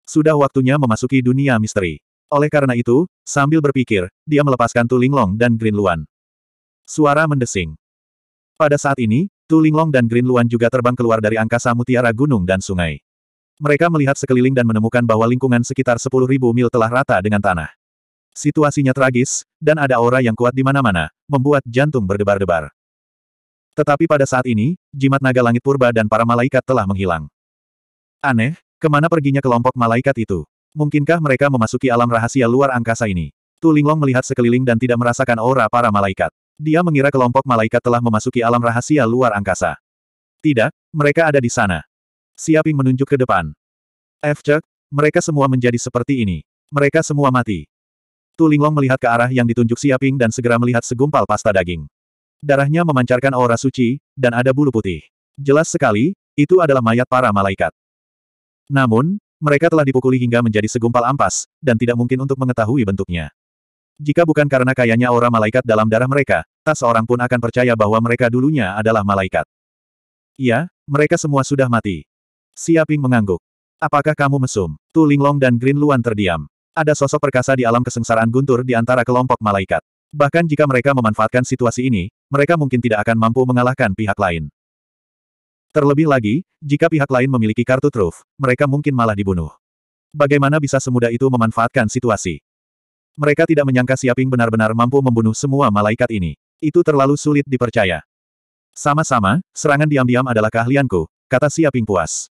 Sudah waktunya memasuki dunia misteri. Oleh karena itu, sambil berpikir, dia melepaskan Linglong dan Green Luan. Suara mendesing. Pada saat ini, Tu Linglong dan Green Luan juga terbang keluar dari angkasa mutiara gunung dan sungai. Mereka melihat sekeliling dan menemukan bahwa lingkungan sekitar 10.000 mil telah rata dengan tanah. Situasinya tragis, dan ada aura yang kuat di mana-mana, membuat jantung berdebar-debar. Tetapi pada saat ini, jimat naga langit purba dan para malaikat telah menghilang. Aneh, kemana perginya kelompok malaikat itu? Mungkinkah mereka memasuki alam rahasia luar angkasa ini? Tu Linglong melihat sekeliling dan tidak merasakan aura para malaikat. Dia mengira kelompok malaikat telah memasuki alam rahasia luar angkasa. Tidak, mereka ada di sana. Siaping menunjuk ke depan. Efcek, mereka semua menjadi seperti ini. Mereka semua mati. Tulinglong melihat ke arah yang ditunjuk Siaping dan segera melihat segumpal pasta daging. Darahnya memancarkan aura suci, dan ada bulu putih. Jelas sekali, itu adalah mayat para malaikat. Namun, mereka telah dipukuli hingga menjadi segumpal ampas, dan tidak mungkin untuk mengetahui bentuknya. Jika bukan karena kayanya aura malaikat dalam darah mereka, tak seorang pun akan percaya bahwa mereka dulunya adalah malaikat. Iya, mereka semua sudah mati. Siaping mengangguk. Apakah kamu mesum? Tu Linglong dan Green Luan terdiam. Ada sosok perkasa di alam kesengsaraan guntur di antara kelompok malaikat. Bahkan jika mereka memanfaatkan situasi ini, mereka mungkin tidak akan mampu mengalahkan pihak lain. Terlebih lagi, jika pihak lain memiliki kartu truf, mereka mungkin malah dibunuh. Bagaimana bisa semudah itu memanfaatkan situasi? Mereka tidak menyangka Siaping benar-benar mampu membunuh semua malaikat ini. Itu terlalu sulit dipercaya. Sama-sama, serangan diam-diam adalah keahlianku, kata Siaping puas.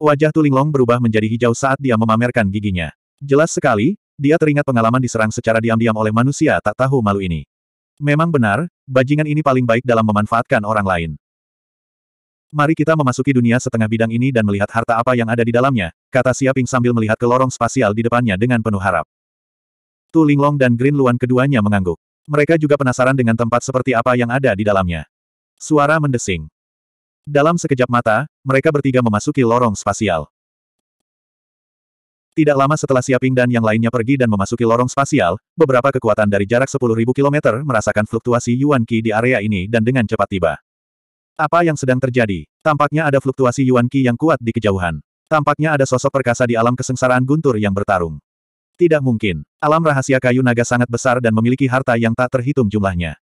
Wajah Tulinglong berubah menjadi hijau saat dia memamerkan giginya. Jelas sekali, dia teringat pengalaman diserang secara diam-diam oleh manusia tak tahu malu ini. Memang benar, bajingan ini paling baik dalam memanfaatkan orang lain. Mari kita memasuki dunia setengah bidang ini dan melihat harta apa yang ada di dalamnya, kata Siaping sambil melihat ke lorong spasial di depannya dengan penuh harap. Tu Linglong dan Green Luan keduanya mengangguk. Mereka juga penasaran dengan tempat seperti apa yang ada di dalamnya. Suara mendesing. Dalam sekejap mata, mereka bertiga memasuki lorong spasial. Tidak lama setelah Siaping dan yang lainnya pergi dan memasuki lorong spasial, beberapa kekuatan dari jarak 10.000 km merasakan fluktuasi Yuan Qi di area ini dan dengan cepat tiba. Apa yang sedang terjadi? Tampaknya ada fluktuasi Yuan Qi yang kuat di kejauhan. Tampaknya ada sosok perkasa di alam kesengsaraan guntur yang bertarung. Tidak mungkin. Alam rahasia kayu naga sangat besar dan memiliki harta yang tak terhitung jumlahnya.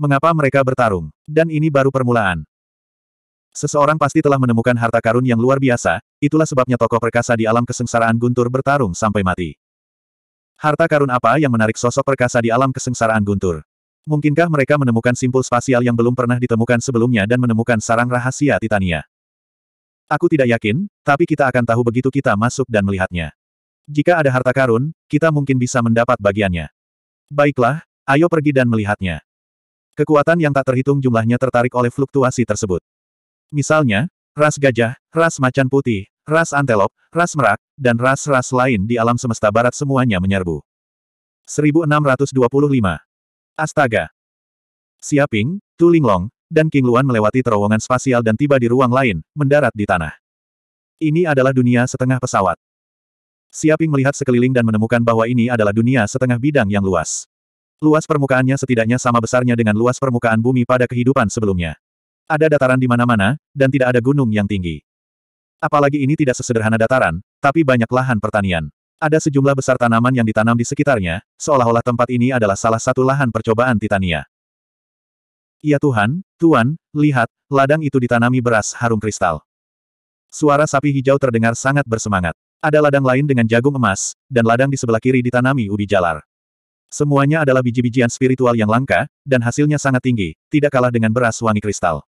Mengapa mereka bertarung? Dan ini baru permulaan. Seseorang pasti telah menemukan harta karun yang luar biasa, itulah sebabnya tokoh perkasa di alam kesengsaraan Guntur bertarung sampai mati. Harta karun apa yang menarik sosok perkasa di alam kesengsaraan Guntur? Mungkinkah mereka menemukan simpul spasial yang belum pernah ditemukan sebelumnya dan menemukan sarang rahasia Titania? Aku tidak yakin, tapi kita akan tahu begitu kita masuk dan melihatnya. Jika ada harta karun, kita mungkin bisa mendapat bagiannya. Baiklah, ayo pergi dan melihatnya. Kekuatan yang tak terhitung jumlahnya tertarik oleh fluktuasi tersebut. Misalnya, ras gajah, ras macan putih, ras antelop, ras merak, dan ras-ras lain di alam semesta barat semuanya menyerbu. 1625. Astaga. Siaping, Linglong, dan King Luan melewati terowongan spasial dan tiba di ruang lain, mendarat di tanah. Ini adalah dunia setengah pesawat. Siaping melihat sekeliling dan menemukan bahwa ini adalah dunia setengah bidang yang luas. Luas permukaannya setidaknya sama besarnya dengan luas permukaan bumi pada kehidupan sebelumnya. Ada dataran di mana-mana, dan tidak ada gunung yang tinggi. Apalagi ini tidak sesederhana dataran, tapi banyak lahan pertanian. Ada sejumlah besar tanaman yang ditanam di sekitarnya, seolah-olah tempat ini adalah salah satu lahan percobaan Titania. Ya Tuhan, Tuan, lihat, ladang itu ditanami beras harum kristal. Suara sapi hijau terdengar sangat bersemangat. Ada ladang lain dengan jagung emas, dan ladang di sebelah kiri ditanami ubi jalar. Semuanya adalah biji-bijian spiritual yang langka, dan hasilnya sangat tinggi, tidak kalah dengan beras wangi kristal.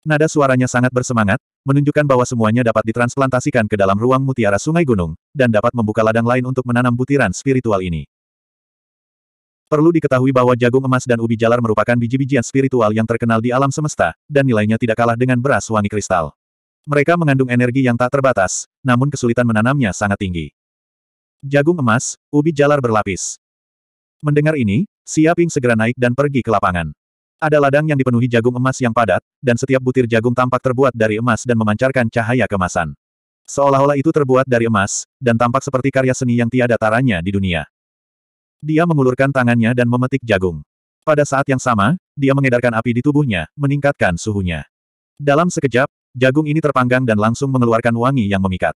Nada suaranya sangat bersemangat, menunjukkan bahwa semuanya dapat ditransplantasikan ke dalam ruang mutiara sungai gunung, dan dapat membuka ladang lain untuk menanam butiran spiritual ini. Perlu diketahui bahwa jagung emas dan ubi jalar merupakan biji-bijian spiritual yang terkenal di alam semesta, dan nilainya tidak kalah dengan beras wangi kristal. Mereka mengandung energi yang tak terbatas, namun kesulitan menanamnya sangat tinggi. Jagung emas, ubi jalar berlapis. Mendengar ini, Siaping segera naik dan pergi ke lapangan. Ada ladang yang dipenuhi jagung emas yang padat, dan setiap butir jagung tampak terbuat dari emas dan memancarkan cahaya kemasan. Seolah-olah itu terbuat dari emas, dan tampak seperti karya seni yang tiada taranya di dunia. Dia mengulurkan tangannya dan memetik jagung. Pada saat yang sama, dia mengedarkan api di tubuhnya, meningkatkan suhunya. Dalam sekejap, Jagung ini terpanggang dan langsung mengeluarkan wangi yang memikat.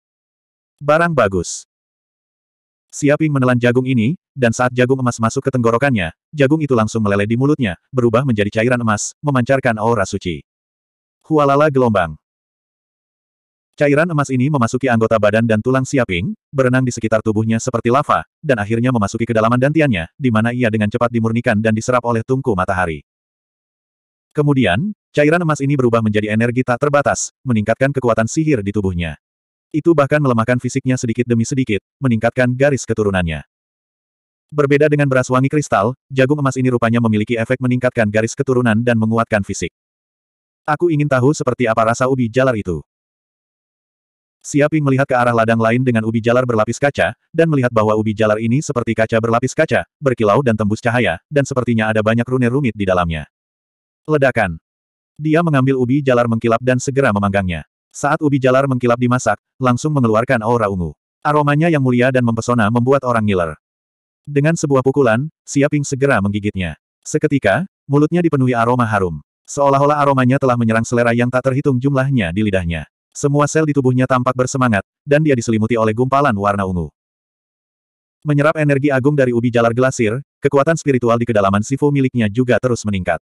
Barang bagus. Siaping menelan jagung ini, dan saat jagung emas masuk ke tenggorokannya, jagung itu langsung meleleh di mulutnya, berubah menjadi cairan emas, memancarkan aura suci. Hualala gelombang. Cairan emas ini memasuki anggota badan dan tulang Siaping, berenang di sekitar tubuhnya seperti lava, dan akhirnya memasuki kedalaman dantiannya, di mana ia dengan cepat dimurnikan dan diserap oleh tungku matahari. Kemudian, Cairan emas ini berubah menjadi energi tak terbatas, meningkatkan kekuatan sihir di tubuhnya. Itu bahkan melemahkan fisiknya sedikit demi sedikit, meningkatkan garis keturunannya. Berbeda dengan beras wangi kristal, jagung emas ini rupanya memiliki efek meningkatkan garis keturunan dan menguatkan fisik. Aku ingin tahu seperti apa rasa ubi jalar itu. Siaping melihat ke arah ladang lain dengan ubi jalar berlapis kaca, dan melihat bahwa ubi jalar ini seperti kaca berlapis kaca, berkilau dan tembus cahaya, dan sepertinya ada banyak rune rumit di dalamnya. Ledakan. Dia mengambil ubi jalar mengkilap dan segera memanggangnya. Saat ubi jalar mengkilap dimasak, langsung mengeluarkan aura ungu. Aromanya yang mulia dan mempesona membuat orang ngiler. Dengan sebuah pukulan, Siaping segera menggigitnya. Seketika, mulutnya dipenuhi aroma harum. Seolah-olah aromanya telah menyerang selera yang tak terhitung jumlahnya di lidahnya. Semua sel di tubuhnya tampak bersemangat, dan dia diselimuti oleh gumpalan warna ungu. Menyerap energi agung dari ubi jalar gelasir, kekuatan spiritual di kedalaman Sifu miliknya juga terus meningkat.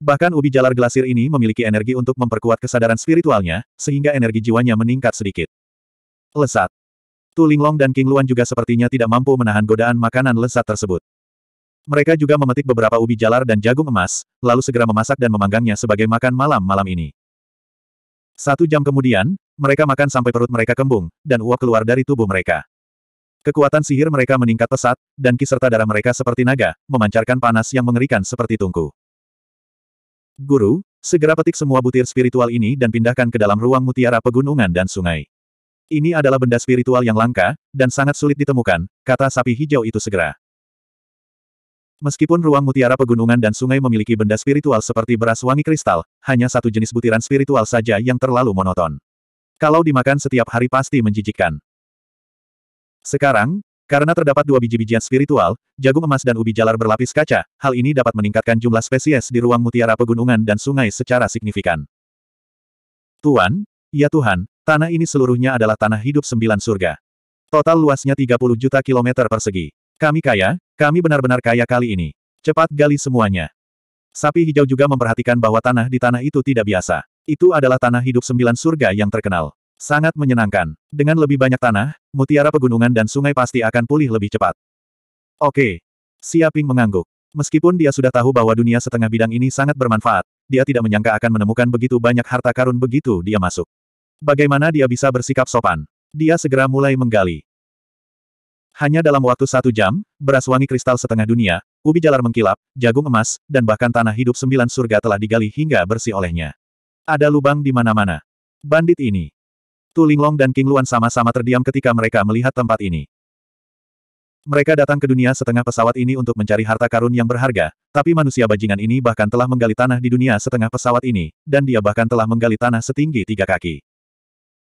Bahkan ubi jalar glasir ini memiliki energi untuk memperkuat kesadaran spiritualnya, sehingga energi jiwanya meningkat sedikit. Lesat. Tu Linglong dan King Luan juga sepertinya tidak mampu menahan godaan makanan lesat tersebut. Mereka juga memetik beberapa ubi jalar dan jagung emas, lalu segera memasak dan memanggangnya sebagai makan malam malam ini. Satu jam kemudian, mereka makan sampai perut mereka kembung, dan uap keluar dari tubuh mereka. Kekuatan sihir mereka meningkat pesat, dan kiserta darah mereka seperti naga, memancarkan panas yang mengerikan seperti tungku. Guru, segera petik semua butir spiritual ini dan pindahkan ke dalam ruang mutiara pegunungan dan sungai. Ini adalah benda spiritual yang langka, dan sangat sulit ditemukan, kata sapi hijau itu segera. Meskipun ruang mutiara pegunungan dan sungai memiliki benda spiritual seperti beras wangi kristal, hanya satu jenis butiran spiritual saja yang terlalu monoton. Kalau dimakan setiap hari pasti menjijikkan. Sekarang, karena terdapat dua biji-bijian spiritual, jagung emas dan ubi jalar berlapis kaca, hal ini dapat meningkatkan jumlah spesies di ruang mutiara pegunungan dan sungai secara signifikan. Tuan, ya Tuhan, tanah ini seluruhnya adalah tanah hidup sembilan surga. Total luasnya 30 juta kilometer persegi. Kami kaya, kami benar-benar kaya kali ini. Cepat gali semuanya. Sapi hijau juga memperhatikan bahwa tanah di tanah itu tidak biasa. Itu adalah tanah hidup sembilan surga yang terkenal. Sangat menyenangkan. Dengan lebih banyak tanah, mutiara pegunungan dan sungai pasti akan pulih lebih cepat. Oke. Siaping mengangguk. Meskipun dia sudah tahu bahwa dunia setengah bidang ini sangat bermanfaat, dia tidak menyangka akan menemukan begitu banyak harta karun begitu dia masuk. Bagaimana dia bisa bersikap sopan? Dia segera mulai menggali. Hanya dalam waktu satu jam, beras wangi kristal setengah dunia, ubi jalar mengkilap, jagung emas, dan bahkan tanah hidup sembilan surga telah digali hingga bersih olehnya. Ada lubang di mana-mana. Bandit ini, Tu Linglong dan King Luan sama-sama terdiam ketika mereka melihat tempat ini. Mereka datang ke dunia setengah pesawat ini untuk mencari harta karun yang berharga, tapi manusia bajingan ini bahkan telah menggali tanah di dunia setengah pesawat ini, dan dia bahkan telah menggali tanah setinggi tiga kaki.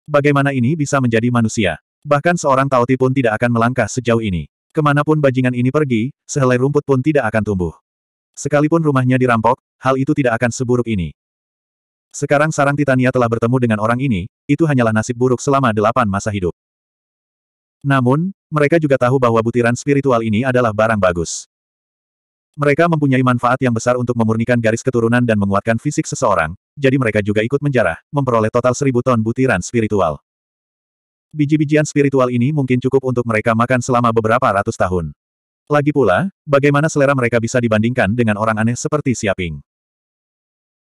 Bagaimana ini bisa menjadi manusia? Bahkan seorang Tauti pun tidak akan melangkah sejauh ini. Kemanapun bajingan ini pergi, sehelai rumput pun tidak akan tumbuh. Sekalipun rumahnya dirampok, hal itu tidak akan seburuk ini. Sekarang sarang Titania telah bertemu dengan orang ini, itu hanyalah nasib buruk selama delapan masa hidup. Namun, mereka juga tahu bahwa butiran spiritual ini adalah barang bagus. Mereka mempunyai manfaat yang besar untuk memurnikan garis keturunan dan menguatkan fisik seseorang, jadi mereka juga ikut menjarah, memperoleh total seribu ton butiran spiritual. Biji-bijian spiritual ini mungkin cukup untuk mereka makan selama beberapa ratus tahun. Lagi pula, bagaimana selera mereka bisa dibandingkan dengan orang aneh seperti Siaping?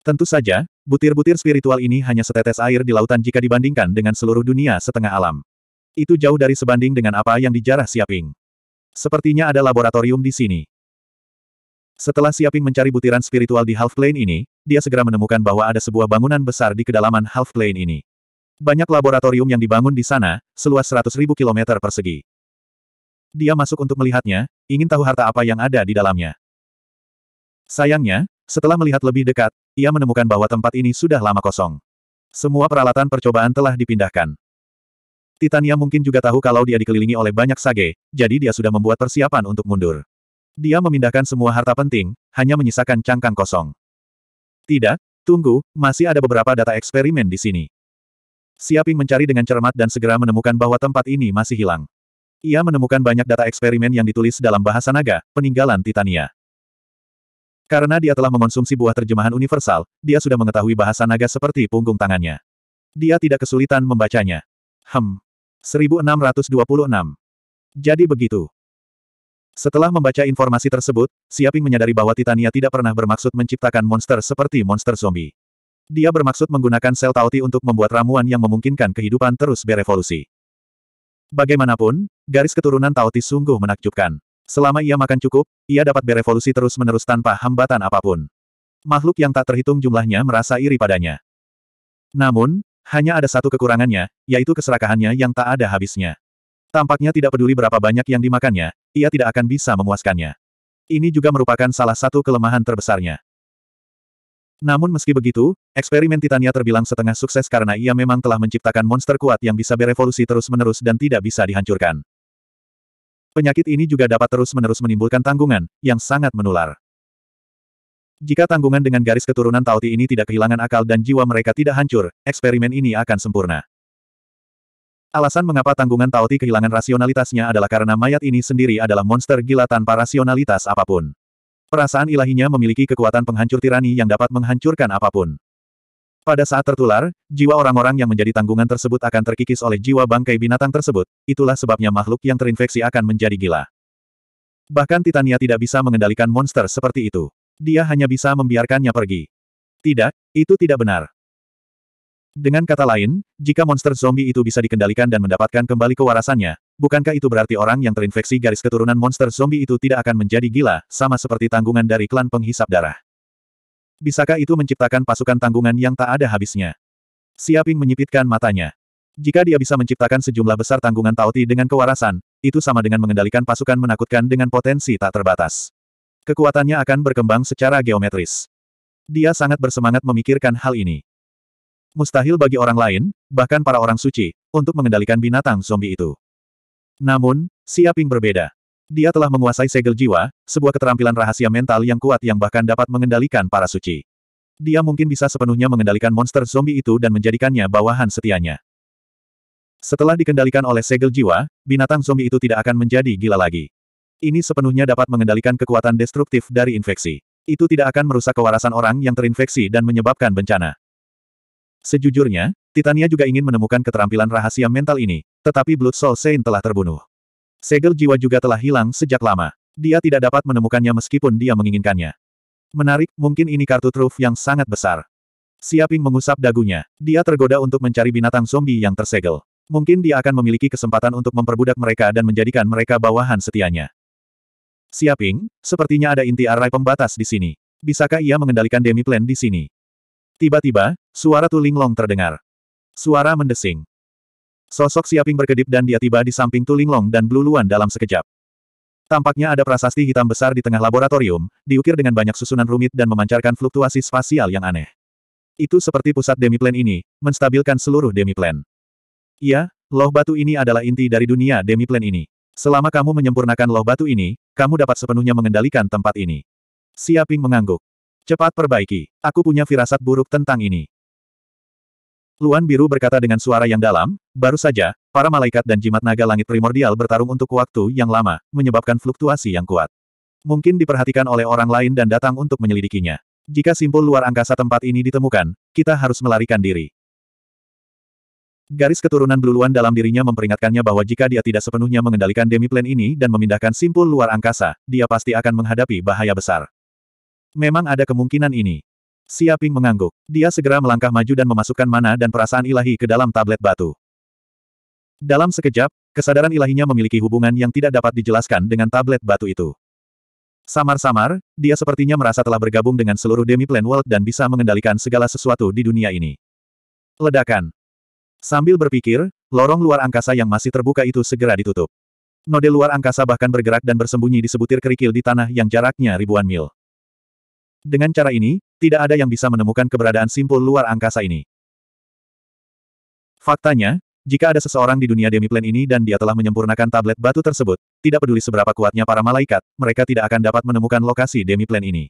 Tentu saja, butir-butir spiritual ini hanya setetes air di lautan jika dibandingkan dengan seluruh dunia setengah alam. Itu jauh dari sebanding dengan apa yang dijarah Siaping. Sepertinya ada laboratorium di sini. Setelah Siaping mencari butiran spiritual di Half Plane ini, dia segera menemukan bahwa ada sebuah bangunan besar di kedalaman Half Plane ini. Banyak laboratorium yang dibangun di sana, seluas 100.000 km persegi. Dia masuk untuk melihatnya, ingin tahu harta apa yang ada di dalamnya. Sayangnya, setelah melihat lebih dekat, ia menemukan bahwa tempat ini sudah lama kosong. Semua peralatan percobaan telah dipindahkan. Titania mungkin juga tahu kalau dia dikelilingi oleh banyak sage, jadi dia sudah membuat persiapan untuk mundur. Dia memindahkan semua harta penting, hanya menyisakan cangkang kosong. Tidak, tunggu, masih ada beberapa data eksperimen di sini. Siaping mencari dengan cermat dan segera menemukan bahwa tempat ini masih hilang. Ia menemukan banyak data eksperimen yang ditulis dalam bahasa naga, peninggalan Titania. Karena dia telah mengonsumsi buah terjemahan universal, dia sudah mengetahui bahasa naga seperti punggung tangannya. Dia tidak kesulitan membacanya. Hem. 1626. Jadi begitu. Setelah membaca informasi tersebut, Siaping menyadari bahwa Titania tidak pernah bermaksud menciptakan monster seperti monster zombie. Dia bermaksud menggunakan sel Tauti untuk membuat ramuan yang memungkinkan kehidupan terus berevolusi. Bagaimanapun, garis keturunan Tauti sungguh menakjubkan. Selama ia makan cukup, ia dapat berevolusi terus-menerus tanpa hambatan apapun. Makhluk yang tak terhitung jumlahnya merasa iri padanya. Namun, hanya ada satu kekurangannya, yaitu keserakahannya yang tak ada habisnya. Tampaknya tidak peduli berapa banyak yang dimakannya, ia tidak akan bisa memuaskannya. Ini juga merupakan salah satu kelemahan terbesarnya. Namun meski begitu, eksperimen Titania terbilang setengah sukses karena ia memang telah menciptakan monster kuat yang bisa berevolusi terus-menerus dan tidak bisa dihancurkan. Penyakit ini juga dapat terus-menerus menimbulkan tanggungan, yang sangat menular. Jika tanggungan dengan garis keturunan Tauti ini tidak kehilangan akal dan jiwa mereka tidak hancur, eksperimen ini akan sempurna. Alasan mengapa tanggungan Tauti kehilangan rasionalitasnya adalah karena mayat ini sendiri adalah monster gila tanpa rasionalitas apapun. Perasaan ilahinya memiliki kekuatan penghancur tirani yang dapat menghancurkan apapun. Pada saat tertular, jiwa orang-orang yang menjadi tanggungan tersebut akan terkikis oleh jiwa bangkai binatang tersebut, itulah sebabnya makhluk yang terinfeksi akan menjadi gila. Bahkan Titania tidak bisa mengendalikan monster seperti itu. Dia hanya bisa membiarkannya pergi. Tidak, itu tidak benar. Dengan kata lain, jika monster zombie itu bisa dikendalikan dan mendapatkan kembali kewarasannya, bukankah itu berarti orang yang terinfeksi garis keturunan monster zombie itu tidak akan menjadi gila, sama seperti tanggungan dari klan penghisap darah? bisakah itu menciptakan pasukan tanggungan yang tak ada habisnya? Siaping menyipitkan matanya. Jika dia bisa menciptakan sejumlah besar tanggungan Tauti dengan kewarasan, itu sama dengan mengendalikan pasukan menakutkan dengan potensi tak terbatas. Kekuatannya akan berkembang secara geometris. Dia sangat bersemangat memikirkan hal ini. Mustahil bagi orang lain, bahkan para orang suci, untuk mengendalikan binatang zombie itu. Namun, Siaping berbeda. Dia telah menguasai segel jiwa, sebuah keterampilan rahasia mental yang kuat yang bahkan dapat mengendalikan para suci. Dia mungkin bisa sepenuhnya mengendalikan monster zombie itu dan menjadikannya bawahan setianya. Setelah dikendalikan oleh segel jiwa, binatang zombie itu tidak akan menjadi gila lagi. Ini sepenuhnya dapat mengendalikan kekuatan destruktif dari infeksi. Itu tidak akan merusak kewarasan orang yang terinfeksi dan menyebabkan bencana. Sejujurnya, Titania juga ingin menemukan keterampilan rahasia mental ini, tetapi Blood Soul Saint telah terbunuh. Segel jiwa juga telah hilang sejak lama. Dia tidak dapat menemukannya meskipun dia menginginkannya. Menarik, mungkin ini kartu truf yang sangat besar. Siaping mengusap dagunya. Dia tergoda untuk mencari binatang zombie yang tersegel. Mungkin dia akan memiliki kesempatan untuk memperbudak mereka dan menjadikan mereka bawahan setianya. Siaping, sepertinya ada inti arai pembatas di sini. Bisakah ia mengendalikan demi plan di sini? Tiba-tiba, suara tulinglong terdengar. Suara mendesing. Sosok Siaping berkedip dan dia tiba di samping Linglong dan Bluluan dalam sekejap. Tampaknya ada prasasti hitam besar di tengah laboratorium, diukir dengan banyak susunan rumit dan memancarkan fluktuasi spasial yang aneh. Itu seperti pusat demiplan ini, menstabilkan seluruh demiplan. Iya, loh batu ini adalah inti dari dunia demiplan ini. Selama kamu menyempurnakan loh batu ini, kamu dapat sepenuhnya mengendalikan tempat ini. Siaping mengangguk. Cepat perbaiki. Aku punya firasat buruk tentang ini. Luan Biru berkata dengan suara yang dalam, baru saja, para malaikat dan jimat naga langit primordial bertarung untuk waktu yang lama, menyebabkan fluktuasi yang kuat. Mungkin diperhatikan oleh orang lain dan datang untuk menyelidikinya. Jika simpul luar angkasa tempat ini ditemukan, kita harus melarikan diri. Garis keturunan beluluan dalam dirinya memperingatkannya bahwa jika dia tidak sepenuhnya mengendalikan Demiplan ini dan memindahkan simpul luar angkasa, dia pasti akan menghadapi bahaya besar. Memang ada kemungkinan ini. Siaping mengangguk. Dia segera melangkah maju dan memasukkan mana dan perasaan ilahi ke dalam tablet batu. Dalam sekejap, kesadaran ilahinya memiliki hubungan yang tidak dapat dijelaskan dengan tablet batu itu. Samar-samar, dia sepertinya merasa telah bergabung dengan seluruh demi plan world dan bisa mengendalikan segala sesuatu di dunia ini. Ledakan. Sambil berpikir, lorong luar angkasa yang masih terbuka itu segera ditutup. Node luar angkasa bahkan bergerak dan bersembunyi di sebutir kerikil di tanah yang jaraknya ribuan mil. Dengan cara ini, tidak ada yang bisa menemukan keberadaan simpul luar angkasa ini. Faktanya, jika ada seseorang di dunia demi plan ini dan dia telah menyempurnakan tablet batu tersebut, tidak peduli seberapa kuatnya para malaikat, mereka tidak akan dapat menemukan lokasi demi plan ini.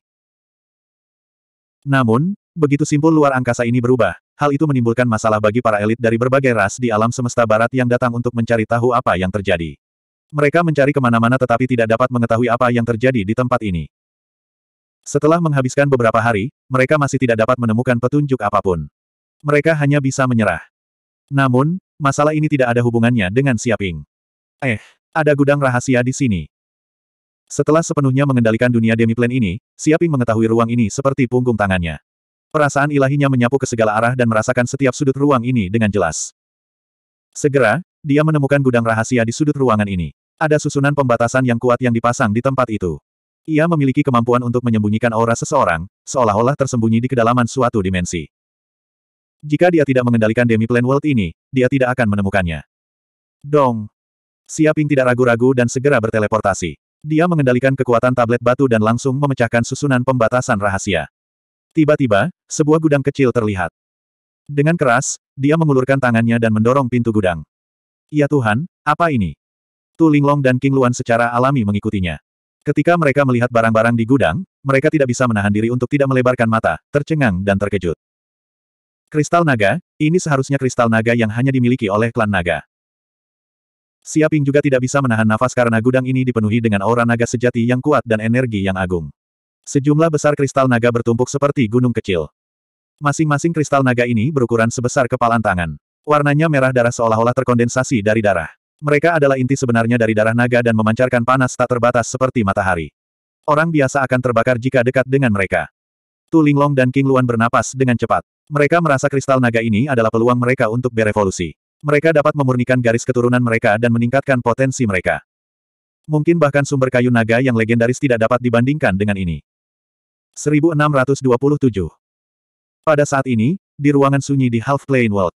Namun, begitu simpul luar angkasa ini berubah, hal itu menimbulkan masalah bagi para elit dari berbagai ras di alam semesta barat yang datang untuk mencari tahu apa yang terjadi. Mereka mencari kemana-mana tetapi tidak dapat mengetahui apa yang terjadi di tempat ini. Setelah menghabiskan beberapa hari, mereka masih tidak dapat menemukan petunjuk apapun. Mereka hanya bisa menyerah. Namun, masalah ini tidak ada hubungannya dengan Siaping. Eh, ada gudang rahasia di sini. Setelah sepenuhnya mengendalikan dunia demi demiplane ini, Siaping mengetahui ruang ini seperti punggung tangannya. Perasaan ilahinya menyapu ke segala arah dan merasakan setiap sudut ruang ini dengan jelas. Segera, dia menemukan gudang rahasia di sudut ruangan ini. Ada susunan pembatasan yang kuat yang dipasang di tempat itu. Ia memiliki kemampuan untuk menyembunyikan aura seseorang, seolah-olah tersembunyi di kedalaman suatu dimensi. Jika dia tidak mengendalikan demi plan world ini, dia tidak akan menemukannya. Dong! Siaping tidak ragu-ragu dan segera berteleportasi. Dia mengendalikan kekuatan tablet batu dan langsung memecahkan susunan pembatasan rahasia. Tiba-tiba, sebuah gudang kecil terlihat. Dengan keras, dia mengulurkan tangannya dan mendorong pintu gudang. Ya Tuhan, apa ini? Tu Linglong dan King Luan secara alami mengikutinya. Ketika mereka melihat barang-barang di gudang, mereka tidak bisa menahan diri untuk tidak melebarkan mata, tercengang dan terkejut. Kristal naga, ini seharusnya kristal naga yang hanya dimiliki oleh klan naga. Siaping juga tidak bisa menahan nafas karena gudang ini dipenuhi dengan aura naga sejati yang kuat dan energi yang agung. Sejumlah besar kristal naga bertumpuk seperti gunung kecil. Masing-masing kristal naga ini berukuran sebesar kepalan tangan. Warnanya merah darah seolah-olah terkondensasi dari darah. Mereka adalah inti sebenarnya dari darah naga dan memancarkan panas tak terbatas seperti matahari. Orang biasa akan terbakar jika dekat dengan mereka. Tu Linglong dan King Luan bernapas dengan cepat. Mereka merasa kristal naga ini adalah peluang mereka untuk berevolusi. Mereka dapat memurnikan garis keturunan mereka dan meningkatkan potensi mereka. Mungkin bahkan sumber kayu naga yang legendaris tidak dapat dibandingkan dengan ini. 1627 Pada saat ini, di ruangan sunyi di Half Plain World,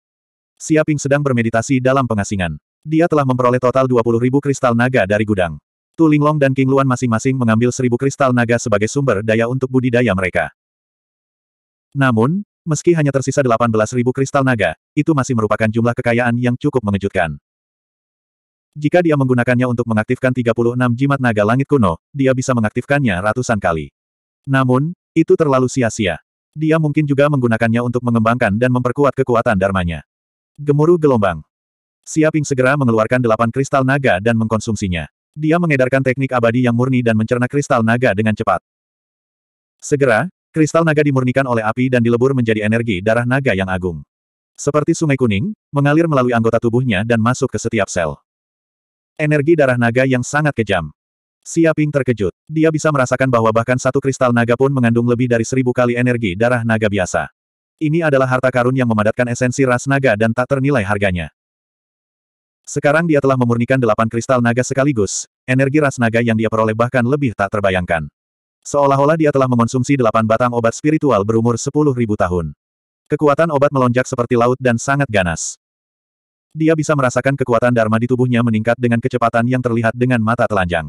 Siaping sedang bermeditasi dalam pengasingan. Dia telah memperoleh total ribu kristal naga dari gudang. Tu Linglong dan King Luan masing-masing mengambil seribu kristal naga sebagai sumber daya untuk budidaya mereka. Namun, meski hanya tersisa ribu kristal naga, itu masih merupakan jumlah kekayaan yang cukup mengejutkan. Jika dia menggunakannya untuk mengaktifkan 36 jimat naga langit kuno, dia bisa mengaktifkannya ratusan kali. Namun, itu terlalu sia-sia. Dia mungkin juga menggunakannya untuk mengembangkan dan memperkuat kekuatan dharmanya. Gemuruh gelombang. Siaping segera mengeluarkan delapan kristal naga dan mengkonsumsinya. Dia mengedarkan teknik abadi yang murni dan mencerna kristal naga dengan cepat. Segera, kristal naga dimurnikan oleh api dan dilebur menjadi energi darah naga yang agung. Seperti sungai kuning, mengalir melalui anggota tubuhnya dan masuk ke setiap sel. Energi darah naga yang sangat kejam. Siaping terkejut. Dia bisa merasakan bahwa bahkan satu kristal naga pun mengandung lebih dari seribu kali energi darah naga biasa. Ini adalah harta karun yang memadatkan esensi ras naga dan tak ternilai harganya. Sekarang dia telah memurnikan delapan kristal naga sekaligus, energi ras naga yang dia peroleh bahkan lebih tak terbayangkan. Seolah-olah dia telah mengonsumsi delapan batang obat spiritual berumur sepuluh ribu tahun. Kekuatan obat melonjak seperti laut dan sangat ganas. Dia bisa merasakan kekuatan Dharma di tubuhnya meningkat dengan kecepatan yang terlihat dengan mata telanjang.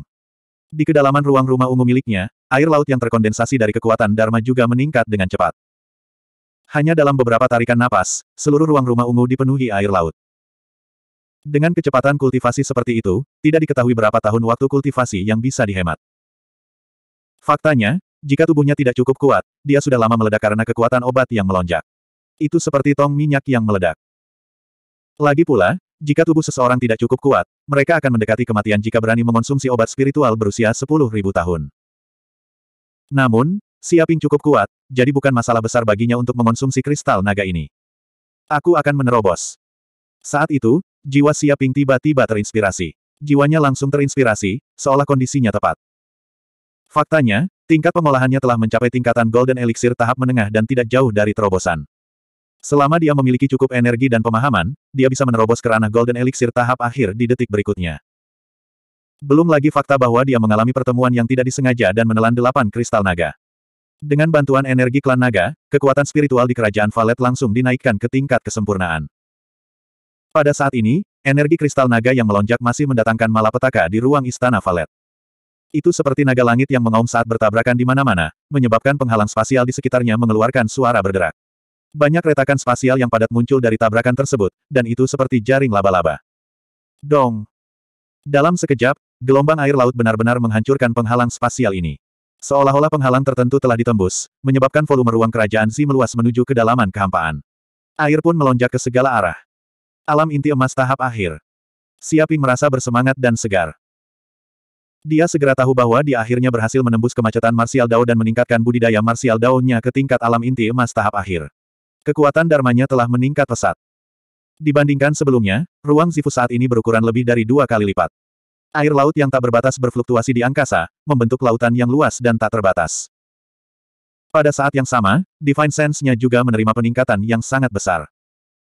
Di kedalaman ruang rumah ungu miliknya, air laut yang terkondensasi dari kekuatan Dharma juga meningkat dengan cepat. Hanya dalam beberapa tarikan napas, seluruh ruang rumah ungu dipenuhi air laut. Dengan kecepatan kultivasi seperti itu, tidak diketahui berapa tahun waktu kultivasi yang bisa dihemat. Faktanya, jika tubuhnya tidak cukup kuat, dia sudah lama meledak karena kekuatan obat yang melonjak. Itu seperti tong minyak yang meledak. Lagi pula, jika tubuh seseorang tidak cukup kuat, mereka akan mendekati kematian jika berani mengonsumsi obat spiritual berusia 10.000 tahun. Namun, Siaping cukup kuat, jadi bukan masalah besar baginya untuk mengonsumsi kristal naga ini. Aku akan menerobos. Saat itu, Jiwa Siaping tiba-tiba terinspirasi. Jiwanya langsung terinspirasi, seolah kondisinya tepat. Faktanya, tingkat pengolahannya telah mencapai tingkatan Golden Elixir tahap menengah dan tidak jauh dari terobosan. Selama dia memiliki cukup energi dan pemahaman, dia bisa menerobos ke ranah Golden Elixir tahap akhir di detik berikutnya. Belum lagi fakta bahwa dia mengalami pertemuan yang tidak disengaja dan menelan delapan kristal naga. Dengan bantuan energi klan naga, kekuatan spiritual di kerajaan Valet langsung dinaikkan ke tingkat kesempurnaan. Pada saat ini, energi kristal naga yang melonjak masih mendatangkan malapetaka di ruang istana Valet. Itu seperti naga langit yang mengaum saat bertabrakan di mana-mana, menyebabkan penghalang spasial di sekitarnya mengeluarkan suara berderak. Banyak retakan spasial yang padat muncul dari tabrakan tersebut, dan itu seperti jaring laba-laba. Dong! Dalam sekejap, gelombang air laut benar-benar menghancurkan penghalang spasial ini. Seolah-olah penghalang tertentu telah ditembus, menyebabkan volume ruang kerajaan Zi meluas menuju kedalaman kehampaan. Air pun melonjak ke segala arah. Alam inti emas tahap akhir. Siapi merasa bersemangat dan segar. Dia segera tahu bahwa dia akhirnya berhasil menembus kemacetan marsial Dao dan meningkatkan budidaya marsial Dao-nya ke tingkat alam inti emas tahap akhir. Kekuatan darmanya telah meningkat pesat. Dibandingkan sebelumnya, ruang Zifu saat ini berukuran lebih dari dua kali lipat. Air laut yang tak berbatas berfluktuasi di angkasa, membentuk lautan yang luas dan tak terbatas. Pada saat yang sama, Divine Sense-nya juga menerima peningkatan yang sangat besar.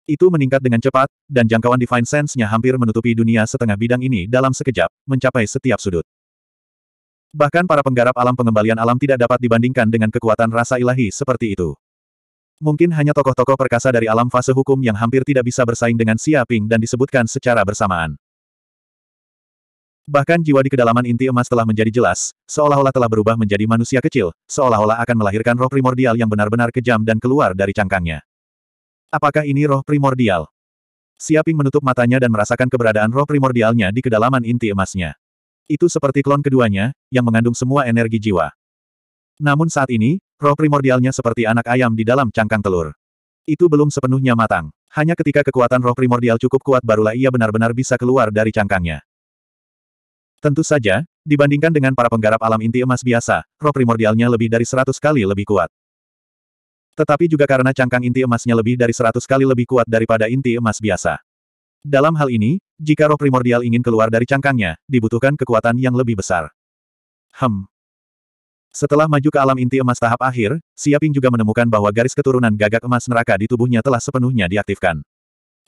Itu meningkat dengan cepat, dan jangkauan Divine Sense-nya hampir menutupi dunia setengah bidang ini dalam sekejap, mencapai setiap sudut. Bahkan para penggarap alam pengembalian alam tidak dapat dibandingkan dengan kekuatan rasa ilahi seperti itu. Mungkin hanya tokoh-tokoh perkasa dari alam fase hukum yang hampir tidak bisa bersaing dengan Siaping dan disebutkan secara bersamaan. Bahkan jiwa di kedalaman inti emas telah menjadi jelas, seolah-olah telah berubah menjadi manusia kecil, seolah-olah akan melahirkan roh primordial yang benar-benar kejam dan keluar dari cangkangnya. Apakah ini roh primordial? Siaping menutup matanya dan merasakan keberadaan roh primordialnya di kedalaman inti emasnya. Itu seperti klon keduanya, yang mengandung semua energi jiwa. Namun saat ini, roh primordialnya seperti anak ayam di dalam cangkang telur. Itu belum sepenuhnya matang. Hanya ketika kekuatan roh primordial cukup kuat barulah ia benar-benar bisa keluar dari cangkangnya. Tentu saja, dibandingkan dengan para penggarap alam inti emas biasa, roh primordialnya lebih dari seratus kali lebih kuat. Tetapi juga karena cangkang inti emasnya lebih dari seratus kali lebih kuat daripada inti emas biasa. Dalam hal ini, jika roh primordial ingin keluar dari cangkangnya, dibutuhkan kekuatan yang lebih besar. Hem. Setelah maju ke alam inti emas tahap akhir, Siaping juga menemukan bahwa garis keturunan gagak emas neraka di tubuhnya telah sepenuhnya diaktifkan.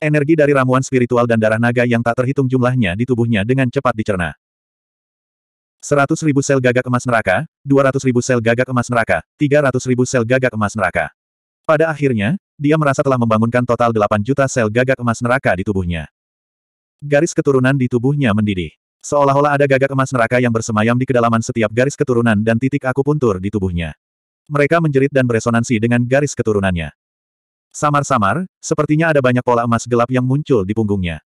Energi dari ramuan spiritual dan darah naga yang tak terhitung jumlahnya di tubuhnya dengan cepat dicerna. 100.000 sel gagak emas neraka, 200.000 sel gagak emas neraka, 300.000 sel gagak emas neraka. Pada akhirnya, dia merasa telah membangunkan total 8 juta sel gagak emas neraka di tubuhnya. Garis keturunan di tubuhnya mendidih. Seolah-olah ada gagak emas neraka yang bersemayam di kedalaman setiap garis keturunan dan titik akupuntur di tubuhnya. Mereka menjerit dan beresonansi dengan garis keturunannya. Samar-samar, sepertinya ada banyak pola emas gelap yang muncul di punggungnya.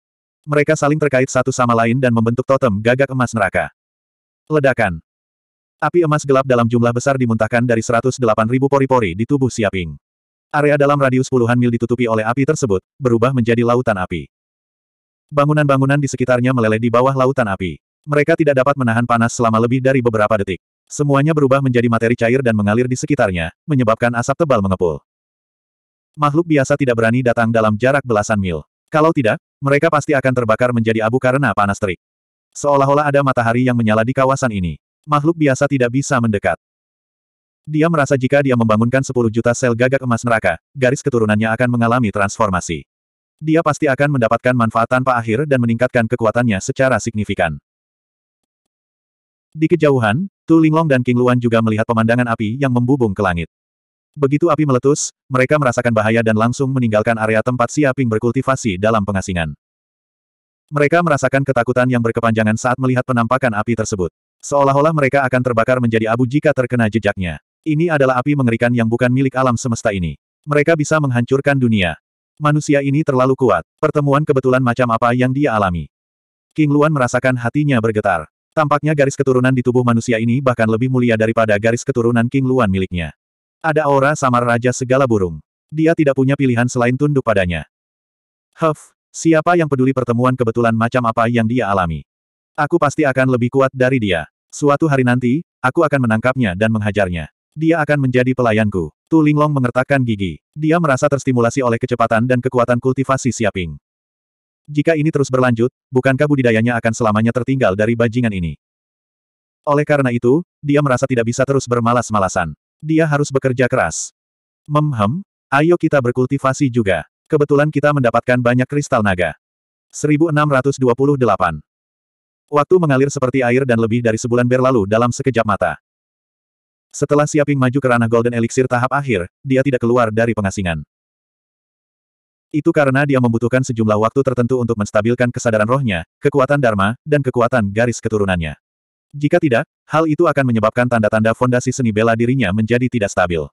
Mereka saling terkait satu sama lain dan membentuk totem gagak emas neraka. Ledakan. Api emas gelap dalam jumlah besar dimuntahkan dari 108.000 pori-pori di tubuh Siaping. Area dalam radius puluhan mil ditutupi oleh api tersebut, berubah menjadi lautan api. Bangunan-bangunan di sekitarnya meleleh di bawah lautan api. Mereka tidak dapat menahan panas selama lebih dari beberapa detik. Semuanya berubah menjadi materi cair dan mengalir di sekitarnya, menyebabkan asap tebal mengepul. Makhluk biasa tidak berani datang dalam jarak belasan mil. Kalau tidak, mereka pasti akan terbakar menjadi abu karena panas terik. Seolah-olah ada matahari yang menyala di kawasan ini. Makhluk biasa tidak bisa mendekat. Dia merasa jika dia membangunkan 10 juta sel gagak emas neraka, garis keturunannya akan mengalami transformasi. Dia pasti akan mendapatkan manfaat tanpa akhir dan meningkatkan kekuatannya secara signifikan. Di kejauhan, Tu Linglong dan King Luan juga melihat pemandangan api yang membubung ke langit. Begitu api meletus, mereka merasakan bahaya dan langsung meninggalkan area tempat Siaping berkultivasi dalam pengasingan. Mereka merasakan ketakutan yang berkepanjangan saat melihat penampakan api tersebut. Seolah-olah mereka akan terbakar menjadi abu jika terkena jejaknya. Ini adalah api mengerikan yang bukan milik alam semesta ini. Mereka bisa menghancurkan dunia. Manusia ini terlalu kuat. Pertemuan kebetulan macam apa yang dia alami. King Luan merasakan hatinya bergetar. Tampaknya garis keturunan di tubuh manusia ini bahkan lebih mulia daripada garis keturunan King Luan miliknya. Ada aura samar Raja Segala Burung. Dia tidak punya pilihan selain tunduk padanya. Huff, siapa yang peduli pertemuan kebetulan macam apa yang dia alami? Aku pasti akan lebih kuat dari dia. Suatu hari nanti, aku akan menangkapnya dan menghajarnya. Dia akan menjadi pelayanku. Tu Linglong mengertakkan gigi. Dia merasa terstimulasi oleh kecepatan dan kekuatan kultivasi Siaping. Jika ini terus berlanjut, bukankah budidayanya akan selamanya tertinggal dari bajingan ini? Oleh karena itu, dia merasa tidak bisa terus bermalas-malasan. Dia harus bekerja keras. Memhem, ayo kita berkultivasi juga. Kebetulan kita mendapatkan banyak kristal naga. 1628 Waktu mengalir seperti air dan lebih dari sebulan berlalu dalam sekejap mata. Setelah Siaping maju ke ranah Golden Elixir tahap akhir, dia tidak keluar dari pengasingan. Itu karena dia membutuhkan sejumlah waktu tertentu untuk menstabilkan kesadaran rohnya, kekuatan Dharma, dan kekuatan garis keturunannya. Jika tidak, hal itu akan menyebabkan tanda-tanda fondasi seni bela dirinya menjadi tidak stabil.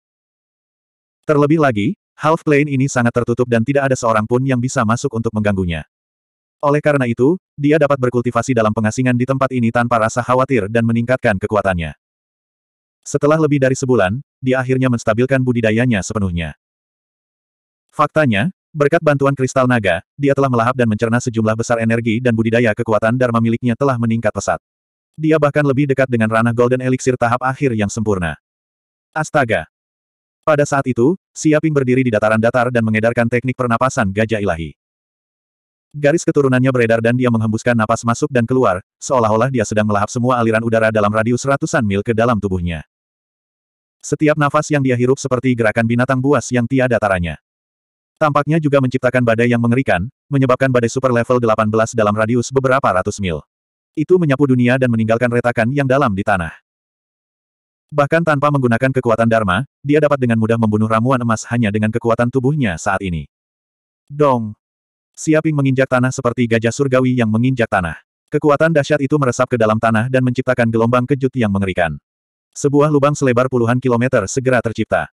Terlebih lagi, half plane ini sangat tertutup dan tidak ada seorang pun yang bisa masuk untuk mengganggunya. Oleh karena itu, dia dapat berkultivasi dalam pengasingan di tempat ini tanpa rasa khawatir dan meningkatkan kekuatannya. Setelah lebih dari sebulan, dia akhirnya menstabilkan budidayanya sepenuhnya. Faktanya, berkat bantuan kristal naga, dia telah melahap dan mencerna sejumlah besar energi dan budidaya kekuatan Dharma miliknya telah meningkat pesat. Dia bahkan lebih dekat dengan ranah Golden Elixir tahap akhir yang sempurna. Astaga! Pada saat itu, Siaping berdiri di dataran datar dan mengedarkan teknik pernapasan gajah ilahi. Garis keturunannya beredar dan dia menghembuskan napas masuk dan keluar, seolah-olah dia sedang melahap semua aliran udara dalam radius ratusan mil ke dalam tubuhnya. Setiap nafas yang dia hirup seperti gerakan binatang buas yang tiada taranya. Tampaknya juga menciptakan badai yang mengerikan, menyebabkan badai super level 18 dalam radius beberapa ratus mil. Itu menyapu dunia dan meninggalkan retakan yang dalam di tanah. Bahkan tanpa menggunakan kekuatan Dharma, dia dapat dengan mudah membunuh ramuan emas hanya dengan kekuatan tubuhnya saat ini. Dong! Siaping menginjak tanah seperti gajah surgawi yang menginjak tanah. Kekuatan dahsyat itu meresap ke dalam tanah dan menciptakan gelombang kejut yang mengerikan sebuah lubang selebar puluhan kilometer segera tercipta.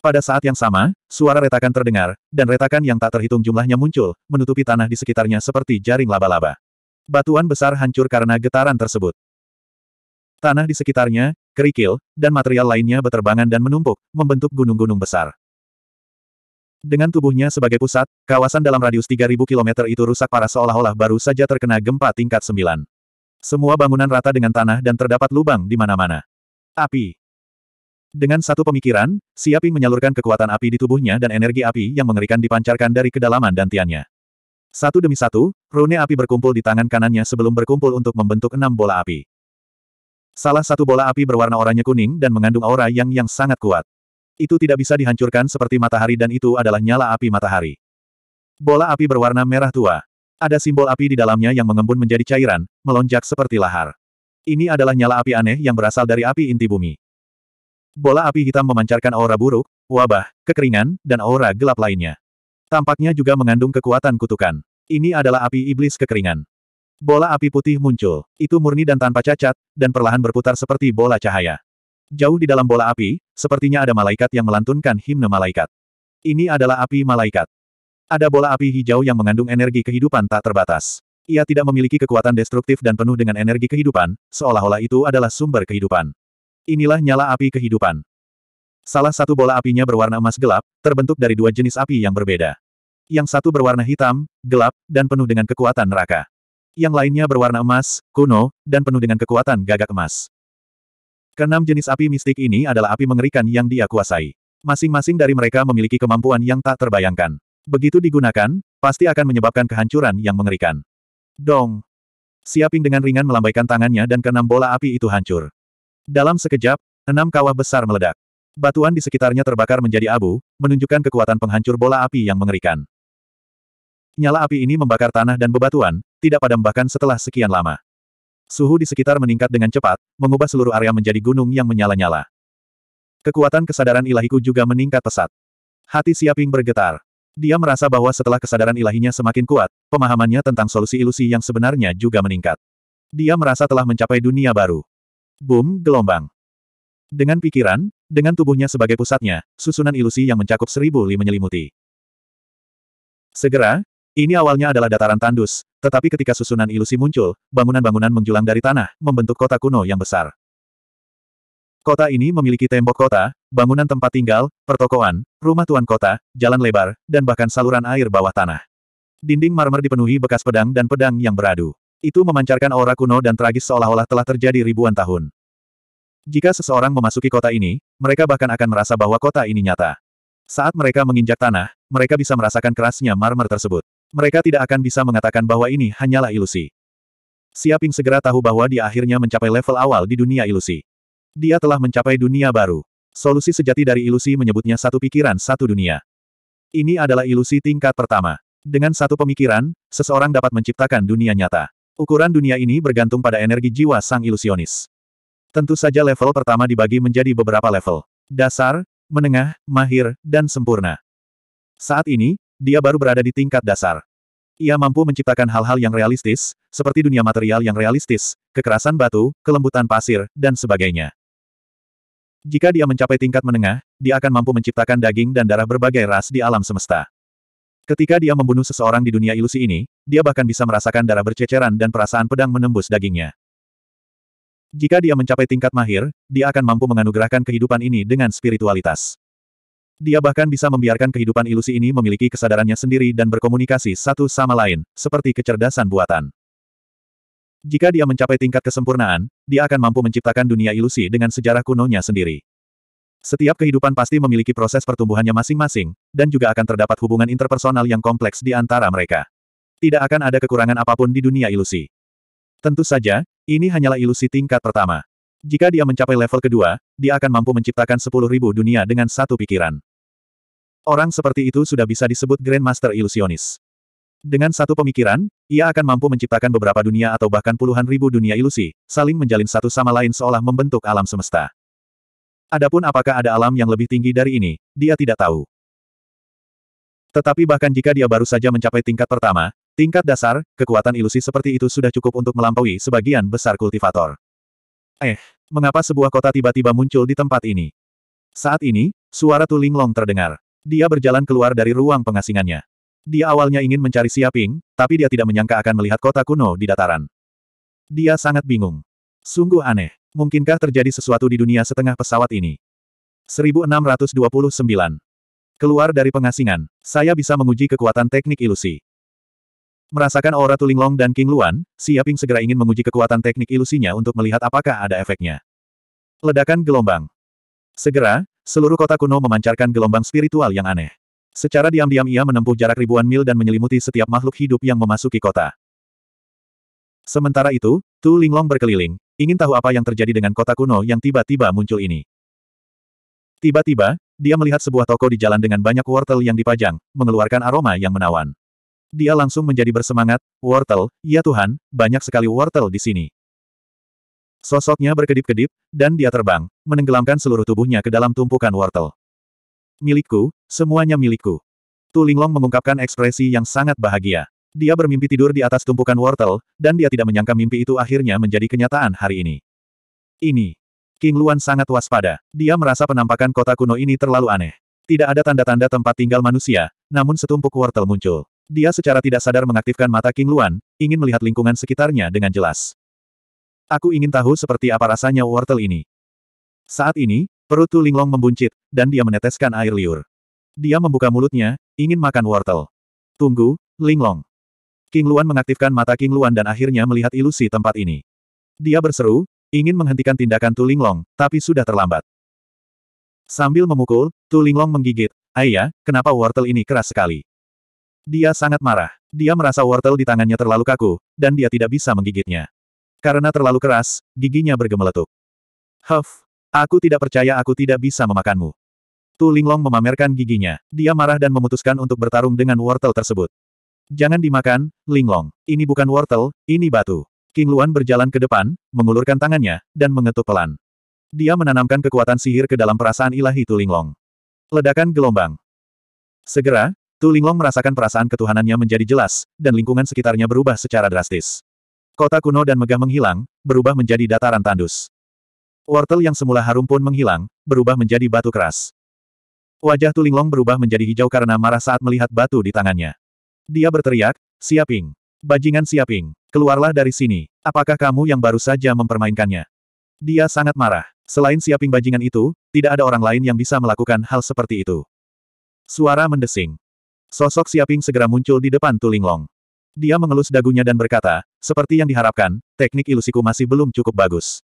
Pada saat yang sama, suara retakan terdengar, dan retakan yang tak terhitung jumlahnya muncul, menutupi tanah di sekitarnya seperti jaring laba-laba. Batuan besar hancur karena getaran tersebut. Tanah di sekitarnya, kerikil, dan material lainnya beterbangan dan menumpuk, membentuk gunung-gunung besar. Dengan tubuhnya sebagai pusat, kawasan dalam radius 3.000 km itu rusak parah seolah-olah baru saja terkena gempa tingkat 9. Semua bangunan rata dengan tanah dan terdapat lubang di mana-mana. Api. Dengan satu pemikiran, Siaping menyalurkan kekuatan api di tubuhnya dan energi api yang mengerikan dipancarkan dari kedalaman dantiannya. Satu demi satu, rune api berkumpul di tangan kanannya sebelum berkumpul untuk membentuk enam bola api. Salah satu bola api berwarna oranye kuning dan mengandung aura yang yang sangat kuat. Itu tidak bisa dihancurkan seperti matahari dan itu adalah nyala api matahari. Bola api berwarna merah tua. Ada simbol api di dalamnya yang mengembun menjadi cairan, melonjak seperti lahar. Ini adalah nyala api aneh yang berasal dari api inti bumi. Bola api hitam memancarkan aura buruk, wabah, kekeringan, dan aura gelap lainnya. Tampaknya juga mengandung kekuatan kutukan. Ini adalah api iblis kekeringan. Bola api putih muncul. Itu murni dan tanpa cacat, dan perlahan berputar seperti bola cahaya. Jauh di dalam bola api, sepertinya ada malaikat yang melantunkan himne malaikat. Ini adalah api malaikat. Ada bola api hijau yang mengandung energi kehidupan tak terbatas. Ia tidak memiliki kekuatan destruktif dan penuh dengan energi kehidupan, seolah-olah itu adalah sumber kehidupan. Inilah nyala api kehidupan. Salah satu bola apinya berwarna emas gelap, terbentuk dari dua jenis api yang berbeda. Yang satu berwarna hitam, gelap, dan penuh dengan kekuatan neraka. Yang lainnya berwarna emas, kuno, dan penuh dengan kekuatan gagak emas. Kenam jenis api mistik ini adalah api mengerikan yang dia kuasai. Masing-masing dari mereka memiliki kemampuan yang tak terbayangkan. Begitu digunakan, pasti akan menyebabkan kehancuran yang mengerikan. Dong! Siaping dengan ringan melambaikan tangannya dan keenam bola api itu hancur. Dalam sekejap, enam kawah besar meledak. Batuan di sekitarnya terbakar menjadi abu, menunjukkan kekuatan penghancur bola api yang mengerikan. Nyala api ini membakar tanah dan bebatuan, tidak padam bahkan setelah sekian lama. Suhu di sekitar meningkat dengan cepat, mengubah seluruh area menjadi gunung yang menyala-nyala. Kekuatan kesadaran ilahiku juga meningkat pesat. Hati Siaping bergetar. Dia merasa bahwa setelah kesadaran ilahinya semakin kuat, pemahamannya tentang solusi ilusi yang sebenarnya juga meningkat. Dia merasa telah mencapai dunia baru. Boom, gelombang. Dengan pikiran, dengan tubuhnya sebagai pusatnya, susunan ilusi yang mencakup seribu li menyelimuti. Segera, ini awalnya adalah dataran tandus, tetapi ketika susunan ilusi muncul, bangunan-bangunan menjulang dari tanah, membentuk kota kuno yang besar. Kota ini memiliki tembok kota, bangunan tempat tinggal, pertokoan, rumah tuan kota, jalan lebar, dan bahkan saluran air bawah tanah. Dinding marmer dipenuhi bekas pedang dan pedang yang beradu. Itu memancarkan aura kuno dan tragis seolah-olah telah terjadi ribuan tahun. Jika seseorang memasuki kota ini, mereka bahkan akan merasa bahwa kota ini nyata. Saat mereka menginjak tanah, mereka bisa merasakan kerasnya marmer tersebut. Mereka tidak akan bisa mengatakan bahwa ini hanyalah ilusi. Siaping segera tahu bahwa dia akhirnya mencapai level awal di dunia ilusi. Dia telah mencapai dunia baru. Solusi sejati dari ilusi menyebutnya satu pikiran satu dunia. Ini adalah ilusi tingkat pertama. Dengan satu pemikiran, seseorang dapat menciptakan dunia nyata. Ukuran dunia ini bergantung pada energi jiwa sang ilusionis. Tentu saja level pertama dibagi menjadi beberapa level. Dasar, menengah, mahir, dan sempurna. Saat ini, dia baru berada di tingkat dasar. Ia mampu menciptakan hal-hal yang realistis, seperti dunia material yang realistis, kekerasan batu, kelembutan pasir, dan sebagainya. Jika dia mencapai tingkat menengah, dia akan mampu menciptakan daging dan darah berbagai ras di alam semesta. Ketika dia membunuh seseorang di dunia ilusi ini, dia bahkan bisa merasakan darah berceceran dan perasaan pedang menembus dagingnya. Jika dia mencapai tingkat mahir, dia akan mampu menganugerahkan kehidupan ini dengan spiritualitas. Dia bahkan bisa membiarkan kehidupan ilusi ini memiliki kesadarannya sendiri dan berkomunikasi satu sama lain, seperti kecerdasan buatan. Jika dia mencapai tingkat kesempurnaan, dia akan mampu menciptakan dunia ilusi dengan sejarah kunonya sendiri. Setiap kehidupan pasti memiliki proses pertumbuhannya masing-masing, dan juga akan terdapat hubungan interpersonal yang kompleks di antara mereka. Tidak akan ada kekurangan apapun di dunia ilusi. Tentu saja, ini hanyalah ilusi tingkat pertama. Jika dia mencapai level kedua, dia akan mampu menciptakan 10.000 dunia dengan satu pikiran. Orang seperti itu sudah bisa disebut Grandmaster Ilusionis. Dengan satu pemikiran, ia akan mampu menciptakan beberapa dunia atau bahkan puluhan ribu dunia ilusi, saling menjalin satu sama lain seolah membentuk alam semesta. Adapun apakah ada alam yang lebih tinggi dari ini, dia tidak tahu. Tetapi bahkan jika dia baru saja mencapai tingkat pertama, tingkat dasar, kekuatan ilusi seperti itu sudah cukup untuk melampaui sebagian besar kultivator. Eh, mengapa sebuah kota tiba-tiba muncul di tempat ini? Saat ini, suara Ling Long terdengar. Dia berjalan keluar dari ruang pengasingannya. Dia awalnya ingin mencari Siaping, tapi dia tidak menyangka akan melihat kota kuno di dataran. Dia sangat bingung. Sungguh aneh. Mungkinkah terjadi sesuatu di dunia setengah pesawat ini? 1629. Keluar dari pengasingan, saya bisa menguji kekuatan teknik ilusi. Merasakan aura Tulinglong dan King Luan, Siaping segera ingin menguji kekuatan teknik ilusinya untuk melihat apakah ada efeknya. Ledakan gelombang. Segera, seluruh kota kuno memancarkan gelombang spiritual yang aneh. Secara diam-diam ia menempuh jarak ribuan mil dan menyelimuti setiap makhluk hidup yang memasuki kota. Sementara itu, Tu Linglong berkeliling, ingin tahu apa yang terjadi dengan kota kuno yang tiba-tiba muncul ini. Tiba-tiba, dia melihat sebuah toko di jalan dengan banyak wortel yang dipajang, mengeluarkan aroma yang menawan. Dia langsung menjadi bersemangat, wortel, ya Tuhan, banyak sekali wortel di sini. Sosoknya berkedip-kedip, dan dia terbang, menenggelamkan seluruh tubuhnya ke dalam tumpukan wortel milikku, semuanya milikku. Tu Linglong mengungkapkan ekspresi yang sangat bahagia. Dia bermimpi tidur di atas tumpukan wortel, dan dia tidak menyangka mimpi itu akhirnya menjadi kenyataan hari ini. Ini. King Luan sangat waspada. Dia merasa penampakan kota kuno ini terlalu aneh. Tidak ada tanda-tanda tempat tinggal manusia, namun setumpuk wortel muncul. Dia secara tidak sadar mengaktifkan mata King Luan, ingin melihat lingkungan sekitarnya dengan jelas. Aku ingin tahu seperti apa rasanya wortel ini. Saat ini, Perut Tu Linglong membuncit, dan dia meneteskan air liur. Dia membuka mulutnya, ingin makan wortel. Tunggu, Linglong. King Luan mengaktifkan mata King Luan dan akhirnya melihat ilusi tempat ini. Dia berseru, ingin menghentikan tindakan Tu Linglong, tapi sudah terlambat. Sambil memukul, Tu Linglong menggigit, Ayah, kenapa wortel ini keras sekali? Dia sangat marah. Dia merasa wortel di tangannya terlalu kaku, dan dia tidak bisa menggigitnya. Karena terlalu keras, giginya bergemeletuk. Huff, Aku tidak percaya aku tidak bisa memakanmu. Tu Linglong memamerkan giginya. Dia marah dan memutuskan untuk bertarung dengan wortel tersebut. Jangan dimakan, Linglong. Ini bukan wortel, ini batu. King Luan berjalan ke depan, mengulurkan tangannya, dan mengetuk pelan. Dia menanamkan kekuatan sihir ke dalam perasaan ilahi Tu Linglong. Ledakan gelombang. Segera, Tu Linglong merasakan perasaan ketuhanannya menjadi jelas, dan lingkungan sekitarnya berubah secara drastis. Kota kuno dan megah menghilang, berubah menjadi dataran tandus. Wortel yang semula harum pun menghilang, berubah menjadi batu keras. Wajah Tulinglong berubah menjadi hijau karena marah saat melihat batu di tangannya. Dia berteriak, Siaping! Bajingan Siaping, keluarlah dari sini. Apakah kamu yang baru saja mempermainkannya? Dia sangat marah. Selain Siaping bajingan itu, tidak ada orang lain yang bisa melakukan hal seperti itu. Suara mendesing. Sosok Siaping segera muncul di depan Tulinglong. Dia mengelus dagunya dan berkata, seperti yang diharapkan, teknik ilusiku masih belum cukup bagus.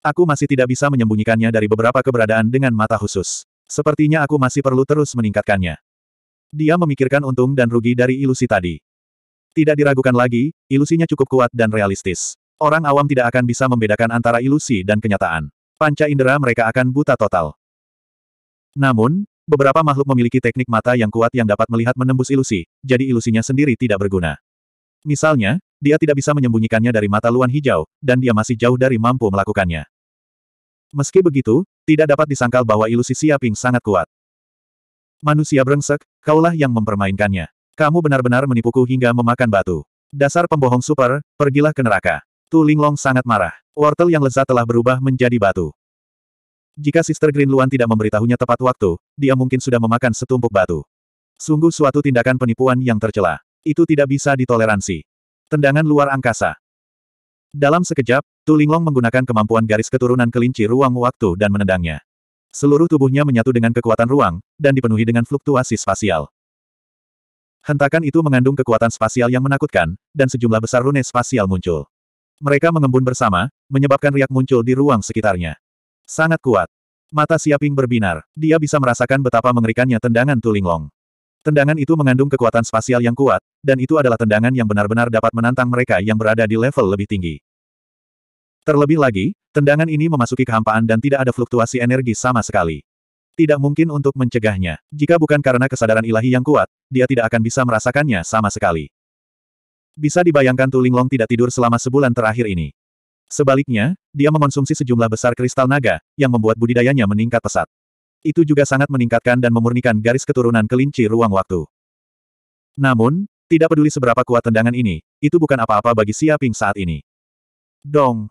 Aku masih tidak bisa menyembunyikannya dari beberapa keberadaan dengan mata khusus. Sepertinya aku masih perlu terus meningkatkannya. Dia memikirkan untung dan rugi dari ilusi tadi. Tidak diragukan lagi, ilusinya cukup kuat dan realistis. Orang awam tidak akan bisa membedakan antara ilusi dan kenyataan. Panca indera mereka akan buta total. Namun, beberapa makhluk memiliki teknik mata yang kuat yang dapat melihat menembus ilusi, jadi ilusinya sendiri tidak berguna. Misalnya, dia tidak bisa menyembunyikannya dari mata Luan Hijau, dan dia masih jauh dari mampu melakukannya. Meski begitu, tidak dapat disangkal bahwa ilusi Siaping sangat kuat. Manusia brengsek, kaulah yang mempermainkannya. Kamu benar-benar menipuku hingga memakan batu. Dasar pembohong super, pergilah ke neraka. Tu Linglong sangat marah. Wortel yang lezat telah berubah menjadi batu. Jika Sister Green Luan tidak memberitahunya tepat waktu, dia mungkin sudah memakan setumpuk batu. Sungguh suatu tindakan penipuan yang tercela. Itu tidak bisa ditoleransi. Tendangan luar angkasa. Dalam sekejap, Tu Linglong menggunakan kemampuan garis keturunan kelinci ruang waktu dan menendangnya. Seluruh tubuhnya menyatu dengan kekuatan ruang, dan dipenuhi dengan fluktuasi spasial. Hentakan itu mengandung kekuatan spasial yang menakutkan, dan sejumlah besar rune spasial muncul. Mereka mengembun bersama, menyebabkan riak muncul di ruang sekitarnya. Sangat kuat. Mata Siaping berbinar. Dia bisa merasakan betapa mengerikannya tendangan Tu Linglong. Tendangan itu mengandung kekuatan spasial yang kuat, dan itu adalah tendangan yang benar-benar dapat menantang mereka yang berada di level lebih tinggi. Terlebih lagi, tendangan ini memasuki kehampaan dan tidak ada fluktuasi energi sama sekali. Tidak mungkin untuk mencegahnya. Jika bukan karena kesadaran ilahi yang kuat, dia tidak akan bisa merasakannya sama sekali. Bisa dibayangkan Tuling Long tidak tidur selama sebulan terakhir ini. Sebaliknya, dia mengonsumsi sejumlah besar kristal naga, yang membuat budidayanya meningkat pesat. Itu juga sangat meningkatkan dan memurnikan garis keturunan kelinci ruang waktu. Namun, tidak peduli seberapa kuat tendangan ini, itu bukan apa-apa bagi Siaping saat ini. Dong!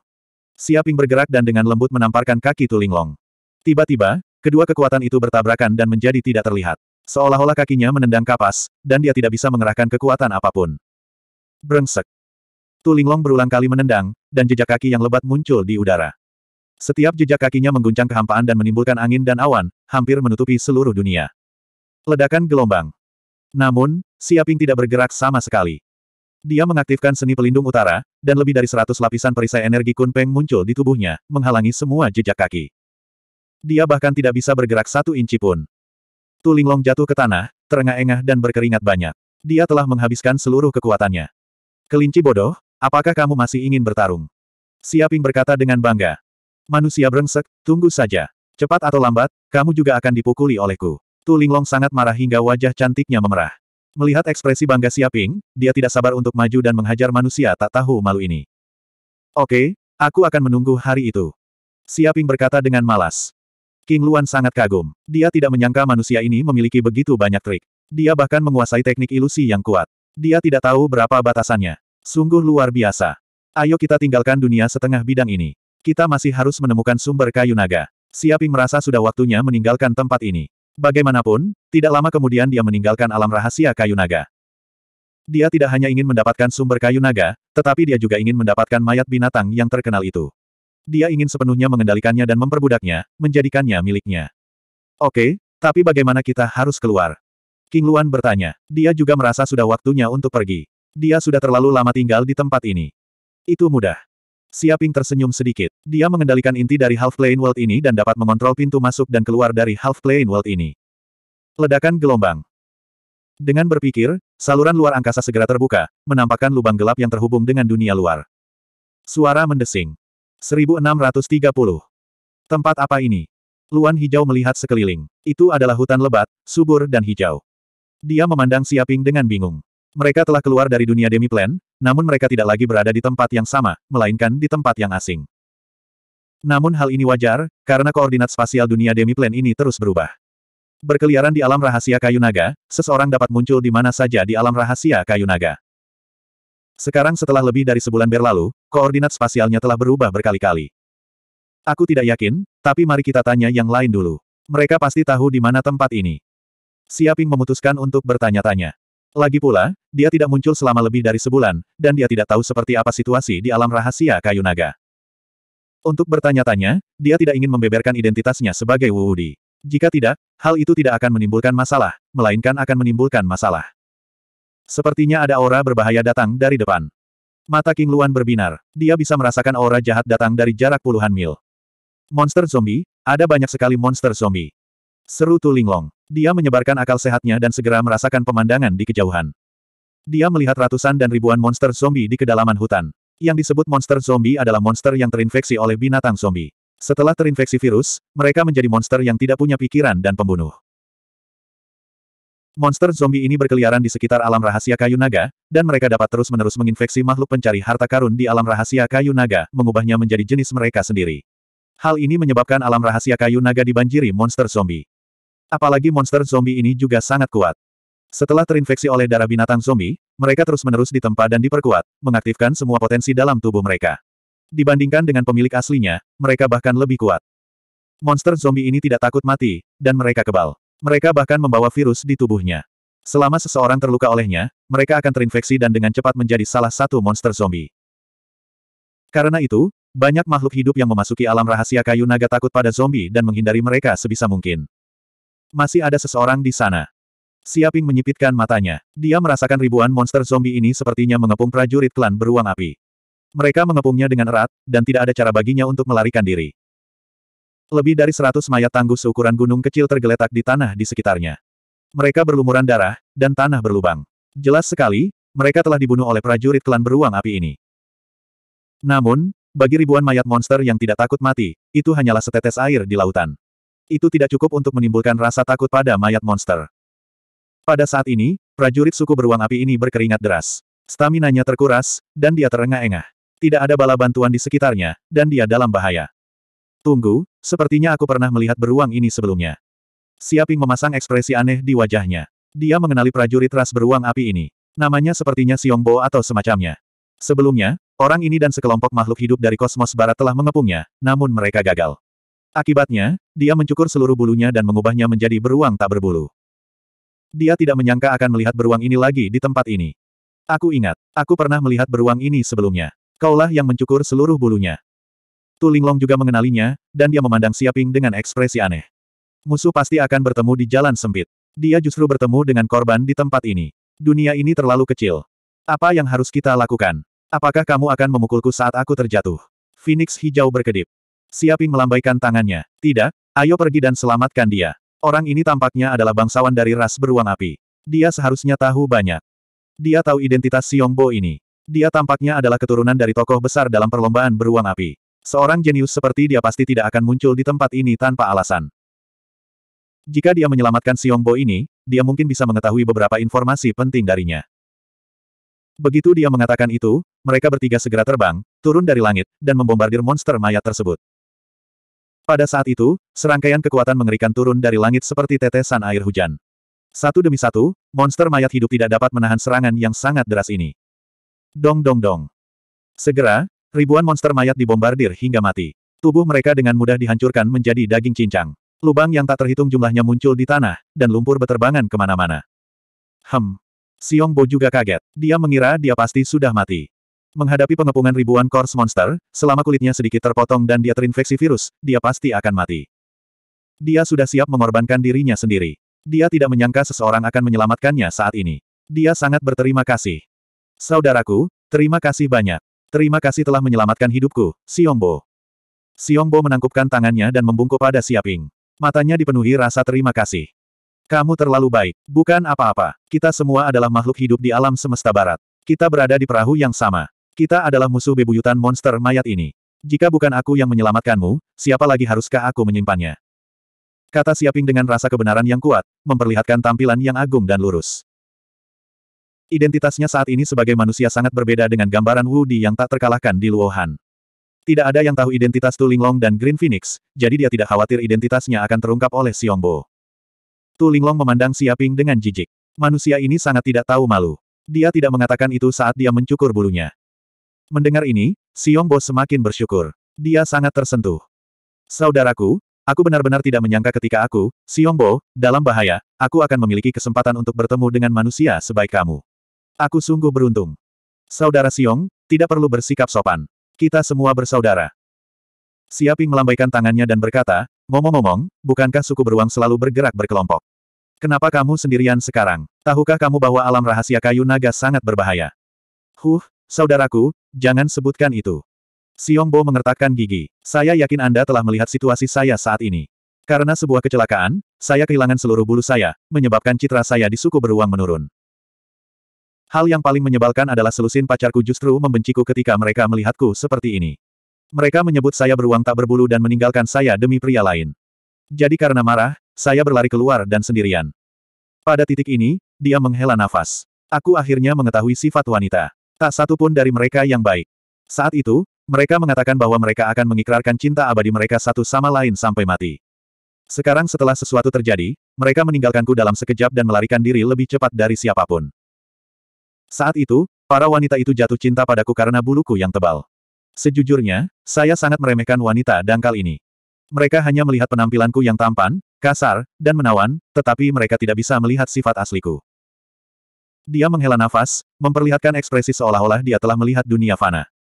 Siaping bergerak dan dengan lembut menamparkan kaki Tulinglong. Tiba-tiba, kedua kekuatan itu bertabrakan dan menjadi tidak terlihat. Seolah-olah kakinya menendang kapas, dan dia tidak bisa mengerahkan kekuatan apapun. Brengsek! Tulinglong berulang kali menendang, dan jejak kaki yang lebat muncul di udara. Setiap jejak kakinya mengguncang kehampaan dan menimbulkan angin dan awan, hampir menutupi seluruh dunia. Ledakan gelombang. Namun, Siaping tidak bergerak sama sekali. Dia mengaktifkan seni pelindung utara, dan lebih dari seratus lapisan perisai energi kunpeng muncul di tubuhnya, menghalangi semua jejak kaki. Dia bahkan tidak bisa bergerak satu inci pun. Tulinglong jatuh ke tanah, terengah-engah dan berkeringat banyak. Dia telah menghabiskan seluruh kekuatannya. Kelinci bodoh, apakah kamu masih ingin bertarung? Siaping berkata dengan bangga. Manusia brengsek, tunggu saja. Cepat atau lambat, kamu juga akan dipukuli olehku. Tu Linglong sangat marah hingga wajah cantiknya memerah. Melihat ekspresi bangga Siaping, dia tidak sabar untuk maju dan menghajar manusia tak tahu malu ini. Oke, aku akan menunggu hari itu. Siaping berkata dengan malas. King Luan sangat kagum. Dia tidak menyangka manusia ini memiliki begitu banyak trik. Dia bahkan menguasai teknik ilusi yang kuat. Dia tidak tahu berapa batasannya. Sungguh luar biasa. Ayo kita tinggalkan dunia setengah bidang ini. Kita masih harus menemukan sumber kayu naga. Siaping merasa sudah waktunya meninggalkan tempat ini. Bagaimanapun, tidak lama kemudian dia meninggalkan alam rahasia kayu naga. Dia tidak hanya ingin mendapatkan sumber kayu naga, tetapi dia juga ingin mendapatkan mayat binatang yang terkenal itu. Dia ingin sepenuhnya mengendalikannya dan memperbudaknya, menjadikannya miliknya. Oke, tapi bagaimana kita harus keluar? King Luan bertanya. Dia juga merasa sudah waktunya untuk pergi. Dia sudah terlalu lama tinggal di tempat ini. Itu mudah. Siaping tersenyum sedikit. Dia mengendalikan inti dari Half-Plane World ini dan dapat mengontrol pintu masuk dan keluar dari Half-Plane World ini. Ledakan gelombang. Dengan berpikir, saluran luar angkasa segera terbuka, menampakkan lubang gelap yang terhubung dengan dunia luar. Suara mendesing. 1630. Tempat apa ini? Luan hijau melihat sekeliling. Itu adalah hutan lebat, subur dan hijau. Dia memandang Siaping dengan bingung. Mereka telah keluar dari dunia demi plan, namun mereka tidak lagi berada di tempat yang sama, melainkan di tempat yang asing. Namun hal ini wajar, karena koordinat spasial dunia demi plan ini terus berubah. Berkeliaran di alam rahasia kayu naga, seseorang dapat muncul di mana saja di alam rahasia kayu naga. Sekarang setelah lebih dari sebulan berlalu, koordinat spasialnya telah berubah berkali-kali. Aku tidak yakin, tapi mari kita tanya yang lain dulu. Mereka pasti tahu di mana tempat ini. Siaping memutuskan untuk bertanya-tanya. Lagi pula, dia tidak muncul selama lebih dari sebulan, dan dia tidak tahu seperti apa situasi di alam rahasia kayu naga. Untuk bertanya-tanya, dia tidak ingin membeberkan identitasnya sebagai Wu Wuudi. Jika tidak, hal itu tidak akan menimbulkan masalah, melainkan akan menimbulkan masalah. Sepertinya ada aura berbahaya datang dari depan. Mata King Luan berbinar. Dia bisa merasakan aura jahat datang dari jarak puluhan mil. Monster zombie, ada banyak sekali monster zombie. Seru Tulinglong. Dia menyebarkan akal sehatnya dan segera merasakan pemandangan di kejauhan. Dia melihat ratusan dan ribuan monster zombie di kedalaman hutan. Yang disebut monster zombie adalah monster yang terinfeksi oleh binatang zombie. Setelah terinfeksi virus, mereka menjadi monster yang tidak punya pikiran dan pembunuh. Monster zombie ini berkeliaran di sekitar alam rahasia kayu naga, dan mereka dapat terus-menerus menginfeksi makhluk pencari harta karun di alam rahasia kayu naga, mengubahnya menjadi jenis mereka sendiri. Hal ini menyebabkan alam rahasia kayu naga dibanjiri monster zombie. Apalagi monster zombie ini juga sangat kuat. Setelah terinfeksi oleh darah binatang zombie, mereka terus-menerus ditempa dan diperkuat, mengaktifkan semua potensi dalam tubuh mereka. Dibandingkan dengan pemilik aslinya, mereka bahkan lebih kuat. Monster zombie ini tidak takut mati, dan mereka kebal. Mereka bahkan membawa virus di tubuhnya. Selama seseorang terluka olehnya, mereka akan terinfeksi dan dengan cepat menjadi salah satu monster zombie. Karena itu, banyak makhluk hidup yang memasuki alam rahasia kayu naga takut pada zombie dan menghindari mereka sebisa mungkin. Masih ada seseorang di sana. Siaping menyipitkan matanya. Dia merasakan ribuan monster zombie ini sepertinya mengepung prajurit klan beruang api. Mereka mengepungnya dengan erat, dan tidak ada cara baginya untuk melarikan diri. Lebih dari seratus mayat tangguh seukuran gunung kecil tergeletak di tanah di sekitarnya. Mereka berlumuran darah, dan tanah berlubang. Jelas sekali, mereka telah dibunuh oleh prajurit klan beruang api ini. Namun, bagi ribuan mayat monster yang tidak takut mati, itu hanyalah setetes air di lautan itu tidak cukup untuk menimbulkan rasa takut pada mayat monster. Pada saat ini, prajurit suku beruang api ini berkeringat deras. Staminanya terkuras, dan dia terengah-engah. Tidak ada bala bantuan di sekitarnya, dan dia dalam bahaya. Tunggu, sepertinya aku pernah melihat beruang ini sebelumnya. Siaping memasang ekspresi aneh di wajahnya. Dia mengenali prajurit ras beruang api ini. Namanya sepertinya Siongbo atau semacamnya. Sebelumnya, orang ini dan sekelompok makhluk hidup dari kosmos barat telah mengepungnya, namun mereka gagal. Akibatnya, dia mencukur seluruh bulunya dan mengubahnya menjadi beruang tak berbulu. Dia tidak menyangka akan melihat beruang ini lagi di tempat ini. Aku ingat, aku pernah melihat beruang ini sebelumnya. Kaulah yang mencukur seluruh bulunya. Tu Linglong juga mengenalinya, dan dia memandang Siaping dengan ekspresi aneh. Musuh pasti akan bertemu di jalan sempit. Dia justru bertemu dengan korban di tempat ini. Dunia ini terlalu kecil. Apa yang harus kita lakukan? Apakah kamu akan memukulku saat aku terjatuh? Phoenix hijau berkedip. Siaping melambaikan tangannya. Tidak, ayo pergi dan selamatkan dia. Orang ini tampaknya adalah bangsawan dari ras beruang api. Dia seharusnya tahu banyak. Dia tahu identitas Siombo ini. Dia tampaknya adalah keturunan dari tokoh besar dalam perlombaan beruang api. Seorang jenius seperti dia pasti tidak akan muncul di tempat ini tanpa alasan. Jika dia menyelamatkan Siombo ini, dia mungkin bisa mengetahui beberapa informasi penting darinya. Begitu dia mengatakan itu, mereka bertiga segera terbang, turun dari langit, dan membombardir monster mayat tersebut. Pada saat itu, serangkaian kekuatan mengerikan turun dari langit seperti tetesan air hujan. Satu demi satu, monster mayat hidup tidak dapat menahan serangan yang sangat deras ini. Dong dong dong. Segera, ribuan monster mayat dibombardir hingga mati. Tubuh mereka dengan mudah dihancurkan menjadi daging cincang. Lubang yang tak terhitung jumlahnya muncul di tanah, dan lumpur beterbangan kemana-mana. Hem. Siong Bo juga kaget. Dia mengira dia pasti sudah mati. Menghadapi pengepungan ribuan kors Monster, selama kulitnya sedikit terpotong dan dia terinfeksi virus, dia pasti akan mati. Dia sudah siap mengorbankan dirinya sendiri. Dia tidak menyangka seseorang akan menyelamatkannya saat ini. Dia sangat berterima kasih. Saudaraku, terima kasih banyak. Terima kasih telah menyelamatkan hidupku, Siombo. Siombo menangkupkan tangannya dan membungkuk pada Siaping. Matanya dipenuhi rasa terima kasih. Kamu terlalu baik. Bukan apa-apa. Kita semua adalah makhluk hidup di alam semesta barat. Kita berada di perahu yang sama. Kita adalah musuh bebuyutan monster mayat ini. Jika bukan aku yang menyelamatkanmu, siapa lagi haruskah aku menyimpannya? Kata Siaping dengan rasa kebenaran yang kuat, memperlihatkan tampilan yang agung dan lurus. Identitasnya saat ini sebagai manusia sangat berbeda dengan gambaran Wu Di yang tak terkalahkan di Luohan. Tidak ada yang tahu identitas Tu Linglong dan Green Phoenix, jadi dia tidak khawatir identitasnya akan terungkap oleh Xiongbo. Tu Linglong memandang Siaping dengan jijik. Manusia ini sangat tidak tahu malu. Dia tidak mengatakan itu saat dia mencukur bulunya. Mendengar ini, Siombo Bo semakin bersyukur. Dia sangat tersentuh. Saudaraku, aku benar-benar tidak menyangka ketika aku, Siombo, Bo, dalam bahaya, aku akan memiliki kesempatan untuk bertemu dengan manusia sebaik kamu. Aku sungguh beruntung. Saudara Siong, tidak perlu bersikap sopan. Kita semua bersaudara. Siaping melambaikan tangannya dan berkata, ngomong-ngomong, bukankah suku beruang selalu bergerak berkelompok? Kenapa kamu sendirian sekarang? Tahukah kamu bahwa alam rahasia kayu naga sangat berbahaya? Huh, saudaraku, Jangan sebutkan itu. Bo mengertakkan gigi. Saya yakin Anda telah melihat situasi saya saat ini. Karena sebuah kecelakaan, saya kehilangan seluruh bulu saya, menyebabkan citra saya di suku beruang menurun. Hal yang paling menyebalkan adalah selusin pacarku justru membenciku ketika mereka melihatku seperti ini. Mereka menyebut saya beruang tak berbulu dan meninggalkan saya demi pria lain. Jadi karena marah, saya berlari keluar dan sendirian. Pada titik ini, dia menghela nafas. Aku akhirnya mengetahui sifat wanita. Tak satu pun dari mereka yang baik. Saat itu, mereka mengatakan bahwa mereka akan mengikrarkan cinta abadi mereka satu sama lain sampai mati. Sekarang setelah sesuatu terjadi, mereka meninggalkanku dalam sekejap dan melarikan diri lebih cepat dari siapapun. Saat itu, para wanita itu jatuh cinta padaku karena buluku yang tebal. Sejujurnya, saya sangat meremehkan wanita dangkal ini. Mereka hanya melihat penampilanku yang tampan, kasar, dan menawan, tetapi mereka tidak bisa melihat sifat asliku. Dia menghela nafas, memperlihatkan ekspresi seolah-olah dia telah melihat dunia fana.